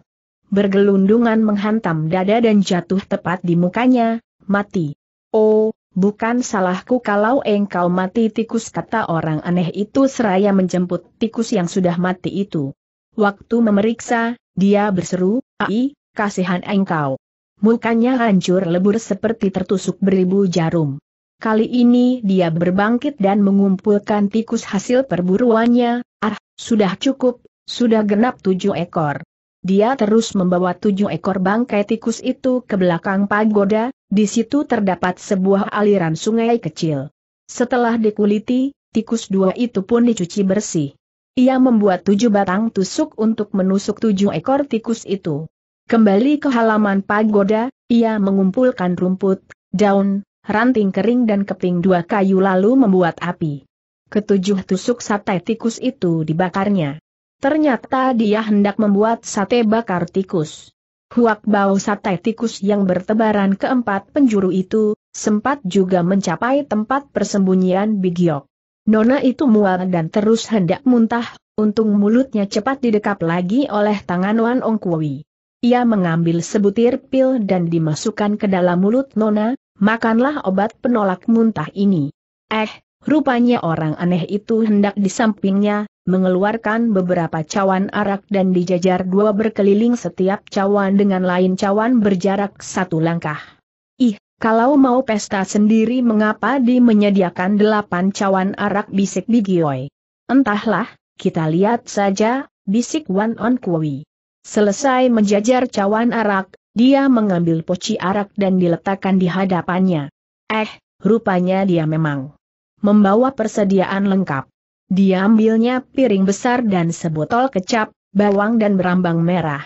Bergelundungan menghantam dada dan jatuh tepat di mukanya, mati. Oh, bukan salahku kalau engkau mati tikus kata orang aneh itu seraya menjemput tikus yang sudah mati itu. Waktu memeriksa, dia berseru, Ai, kasihan engkau. Mukanya hancur lebur seperti tertusuk beribu jarum. Kali ini dia berbangkit dan mengumpulkan tikus hasil perburuannya, ah, sudah cukup, sudah genap tujuh ekor. Dia terus membawa tujuh ekor bangkai tikus itu ke belakang pagoda, di situ terdapat sebuah aliran sungai kecil. Setelah dikuliti, tikus dua itu pun dicuci bersih. Ia membuat tujuh batang tusuk untuk menusuk tujuh ekor tikus itu. Kembali ke halaman pagoda, ia mengumpulkan rumput, daun, ranting kering dan keping dua kayu lalu membuat api. Ketujuh tusuk sate tikus itu dibakarnya. Ternyata dia hendak membuat sate bakar tikus. Huak bau sate tikus yang bertebaran keempat penjuru itu, sempat juga mencapai tempat persembunyian Bigiok. Nona itu mual dan terus hendak muntah, untung mulutnya cepat didekap lagi oleh tangan Wan Ong Kui. Ia mengambil sebutir pil dan dimasukkan ke dalam mulut Nona, makanlah obat penolak muntah ini. Eh, rupanya orang aneh itu hendak di sampingnya, mengeluarkan beberapa cawan arak dan dijajar dua berkeliling setiap cawan dengan lain cawan berjarak satu langkah. Ih, kalau mau pesta sendiri mengapa di menyediakan delapan cawan arak bisik Bigioi? Entahlah, kita lihat saja, bisik Wan On Kui. Selesai menjajar cawan arak, dia mengambil poci arak dan diletakkan di hadapannya. Eh, rupanya dia memang membawa persediaan lengkap. Diambilnya piring besar dan sebotol kecap, bawang dan berambang merah.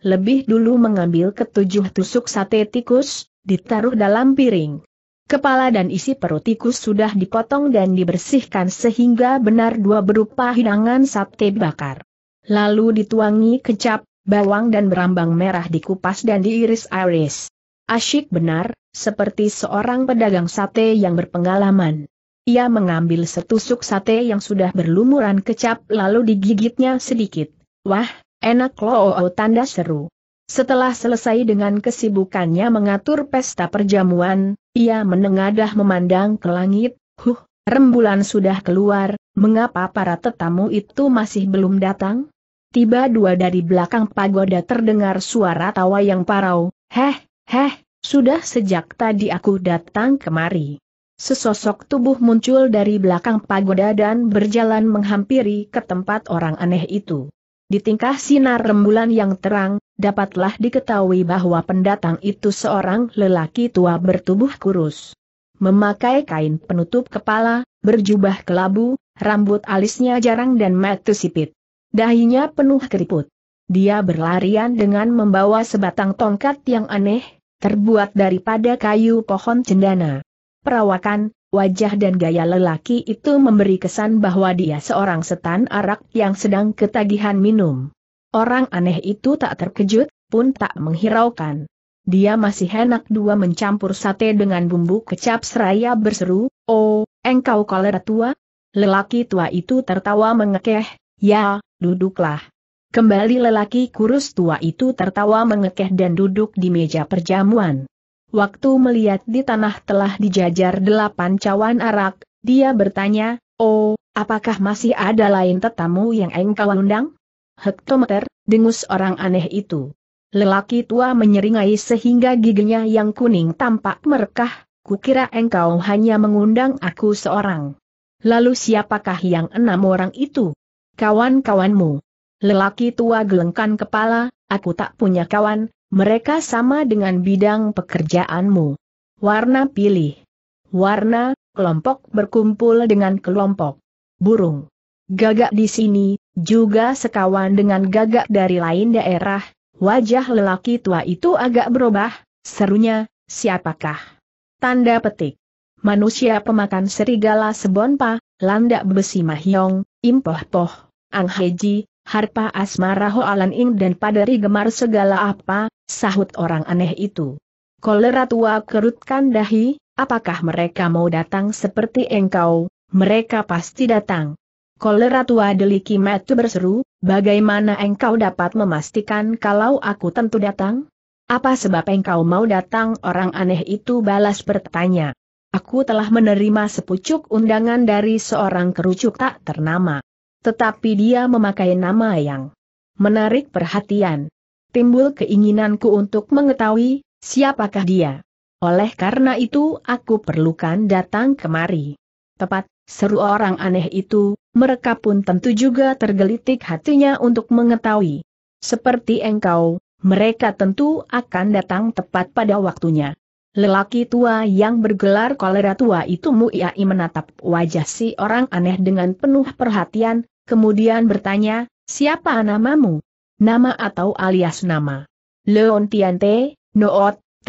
Lebih dulu mengambil ketujuh tusuk sate tikus, ditaruh dalam piring. Kepala dan isi perut tikus sudah dipotong dan dibersihkan sehingga benar dua berupa hidangan sate bakar. Lalu dituangi kecap, bawang dan berambang merah dikupas dan diiris-iris. Asyik benar, seperti seorang pedagang sate yang berpengalaman. Ia mengambil setusuk sate yang sudah berlumuran kecap lalu digigitnya sedikit. Wah, enak loh oh, oh, tanda seru. Setelah selesai dengan kesibukannya mengatur pesta perjamuan, ia menengadah memandang ke langit, huh, rembulan sudah keluar, mengapa para tetamu itu masih belum datang? Tiba dua dari belakang pagoda terdengar suara tawa yang parau, heh, heh, sudah sejak tadi aku datang kemari. Sesosok tubuh muncul dari belakang pagoda dan berjalan menghampiri ke tempat orang aneh itu. Di tingkah sinar rembulan yang terang, dapatlah diketahui bahwa pendatang itu seorang lelaki tua bertubuh kurus. Memakai kain penutup kepala, berjubah kelabu, rambut alisnya jarang dan mata sipit. Dahinya penuh keriput. Dia berlarian dengan membawa sebatang tongkat yang aneh, terbuat daripada kayu pohon cendana perawakan, wajah dan gaya lelaki itu memberi kesan bahwa dia seorang setan arak yang sedang ketagihan minum. Orang aneh itu tak terkejut, pun tak menghiraukan. Dia masih enak dua mencampur sate dengan bumbu kecap seraya berseru, Oh, engkau kolera tua? Lelaki tua itu tertawa mengekeh, Ya, duduklah. Kembali lelaki kurus tua itu tertawa mengekeh dan duduk di meja perjamuan. Waktu melihat di tanah telah dijajar delapan cawan arak, dia bertanya, Oh, apakah masih ada lain tetamu yang engkau undang? Hektometer, dengus orang aneh itu. Lelaki tua menyeringai sehingga giginya yang kuning tampak merekah, kukira engkau hanya mengundang aku seorang. Lalu siapakah yang enam orang itu? Kawan-kawanmu. Lelaki tua gelengkan kepala, aku tak punya kawan, mereka sama dengan bidang pekerjaanmu. Warna pilih. Warna, kelompok berkumpul dengan kelompok. Burung. Gagak di sini, juga sekawan dengan gagak dari lain daerah, wajah lelaki tua itu agak berubah, serunya, siapakah? Tanda petik. Manusia pemakan serigala sebonpa, landak besi mahyong, impoh poh, angheji, harpa asmara hoalan ing dan padari gemar segala apa, sahut orang aneh itu. Kolera tua kerutkan dahi, apakah mereka mau datang seperti engkau, mereka pasti datang. Kolera tua deliki metu berseru, bagaimana engkau dapat memastikan kalau aku tentu datang? Apa sebab engkau mau datang orang aneh itu balas bertanya. Aku telah menerima sepucuk undangan dari seorang kerucuk tak ternama. Tetapi dia memakai nama yang menarik perhatian timbul keinginanku untuk mengetahui, siapakah dia. Oleh karena itu aku perlukan datang kemari. Tepat, seru orang aneh itu, mereka pun tentu juga tergelitik hatinya untuk mengetahui. Seperti engkau, mereka tentu akan datang tepat pada waktunya. Lelaki tua yang bergelar kolera tua itu Muiai menatap wajah si orang aneh dengan penuh perhatian, kemudian bertanya, siapa namamu? nama atau alias nama. Te, noot, T,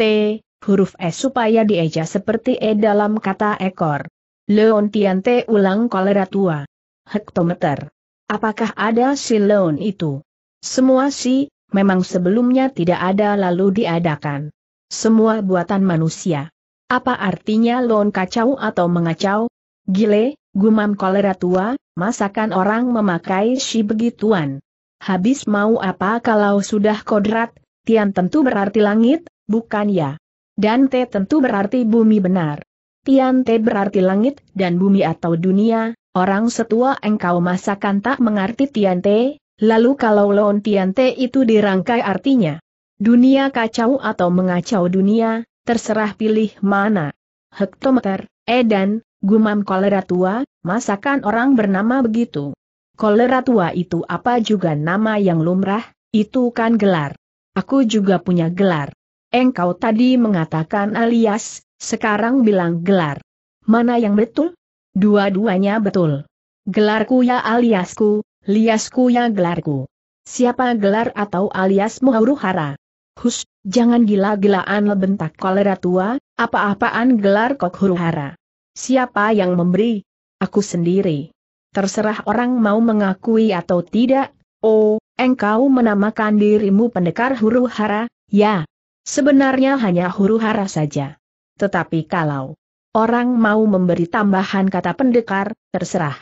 huruf e supaya dieja seperti E dalam kata ekor. Te ulang kolera tua. Hektometer. Apakah ada si Leon itu? Semua si, memang sebelumnya tidak ada lalu diadakan. Semua buatan manusia. Apa artinya Leon kacau atau mengacau? Gile, gumam kolera tua, masakan orang memakai si begituan habis mau apa kalau sudah kodrat, Tian tentu berarti langit, bukan ya? Dan Te tentu berarti bumi benar. Tian Te berarti langit dan bumi atau dunia, orang setua engkau masakan tak mengerti Tian Te, lalu kalau Lon Tian Te itu dirangkai artinya. Dunia kacau atau mengacau dunia, terserah pilih mana. Hektometer, Edan, gumam kolera tua, masakan orang bernama begitu kolera tua itu apa juga nama yang lumrah, itu kan gelar. Aku juga punya gelar. Engkau tadi mengatakan alias, sekarang bilang gelar. Mana yang betul? Dua-duanya betul. Gelarku ya aliasku, liasku ya gelarku. Siapa gelar atau alias hara? Hus, jangan gila-gilaan lebentak kolera tua, apa-apaan gelar kok Huruhara? Siapa yang memberi? Aku sendiri. Terserah orang mau mengakui atau tidak, oh, engkau menamakan dirimu pendekar huru hara, ya. Sebenarnya hanya huru hara saja. Tetapi kalau orang mau memberi tambahan kata pendekar, terserah.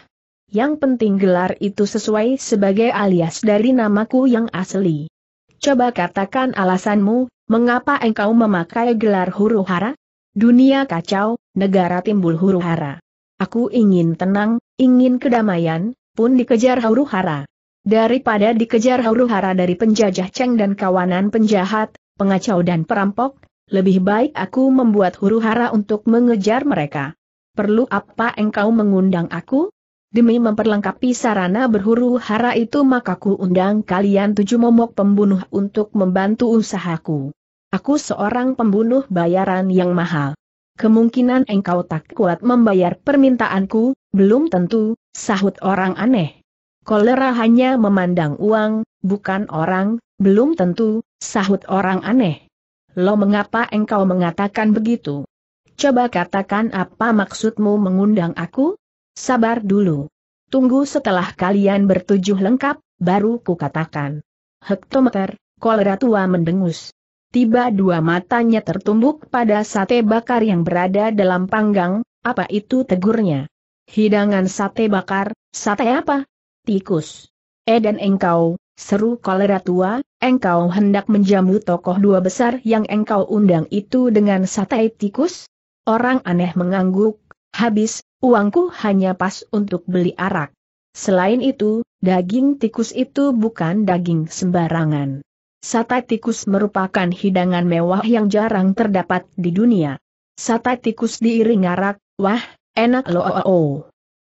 Yang penting gelar itu sesuai sebagai alias dari namaku yang asli. Coba katakan alasanmu, mengapa engkau memakai gelar huru hara? Dunia kacau, negara timbul huru hara. Aku ingin tenang, ingin kedamaian, pun dikejar huru hara. Daripada dikejar huru hara dari penjajah ceng dan kawanan penjahat, pengacau dan perampok, lebih baik aku membuat huru hara untuk mengejar mereka. Perlu apa engkau mengundang aku? Demi memperlengkapi sarana berhuru hara itu maka ku undang kalian tujuh momok pembunuh untuk membantu usahaku. Aku seorang pembunuh bayaran yang mahal kemungkinan engkau tak kuat membayar permintaanku, belum tentu, sahut orang aneh. Kolera hanya memandang uang, bukan orang, belum tentu, sahut orang aneh. Lo mengapa engkau mengatakan begitu? Coba katakan apa maksudmu mengundang aku? Sabar dulu. Tunggu setelah kalian bertujuh lengkap, baru kukatakan. Hektometer, kolera tua mendengus tiba dua matanya tertumbuk pada sate bakar yang berada dalam panggang, apa itu tegurnya? Hidangan sate bakar, sate apa? Tikus. Eh dan engkau, seru kolera tua, engkau hendak menjamu tokoh dua besar yang engkau undang itu dengan sate tikus? Orang aneh mengangguk, habis, uangku hanya pas untuk beli arak. Selain itu, daging tikus itu bukan daging sembarangan. Sate tikus merupakan hidangan mewah yang jarang terdapat di dunia. Sate tikus diiring arak, wah, enak loh. Oh, oh.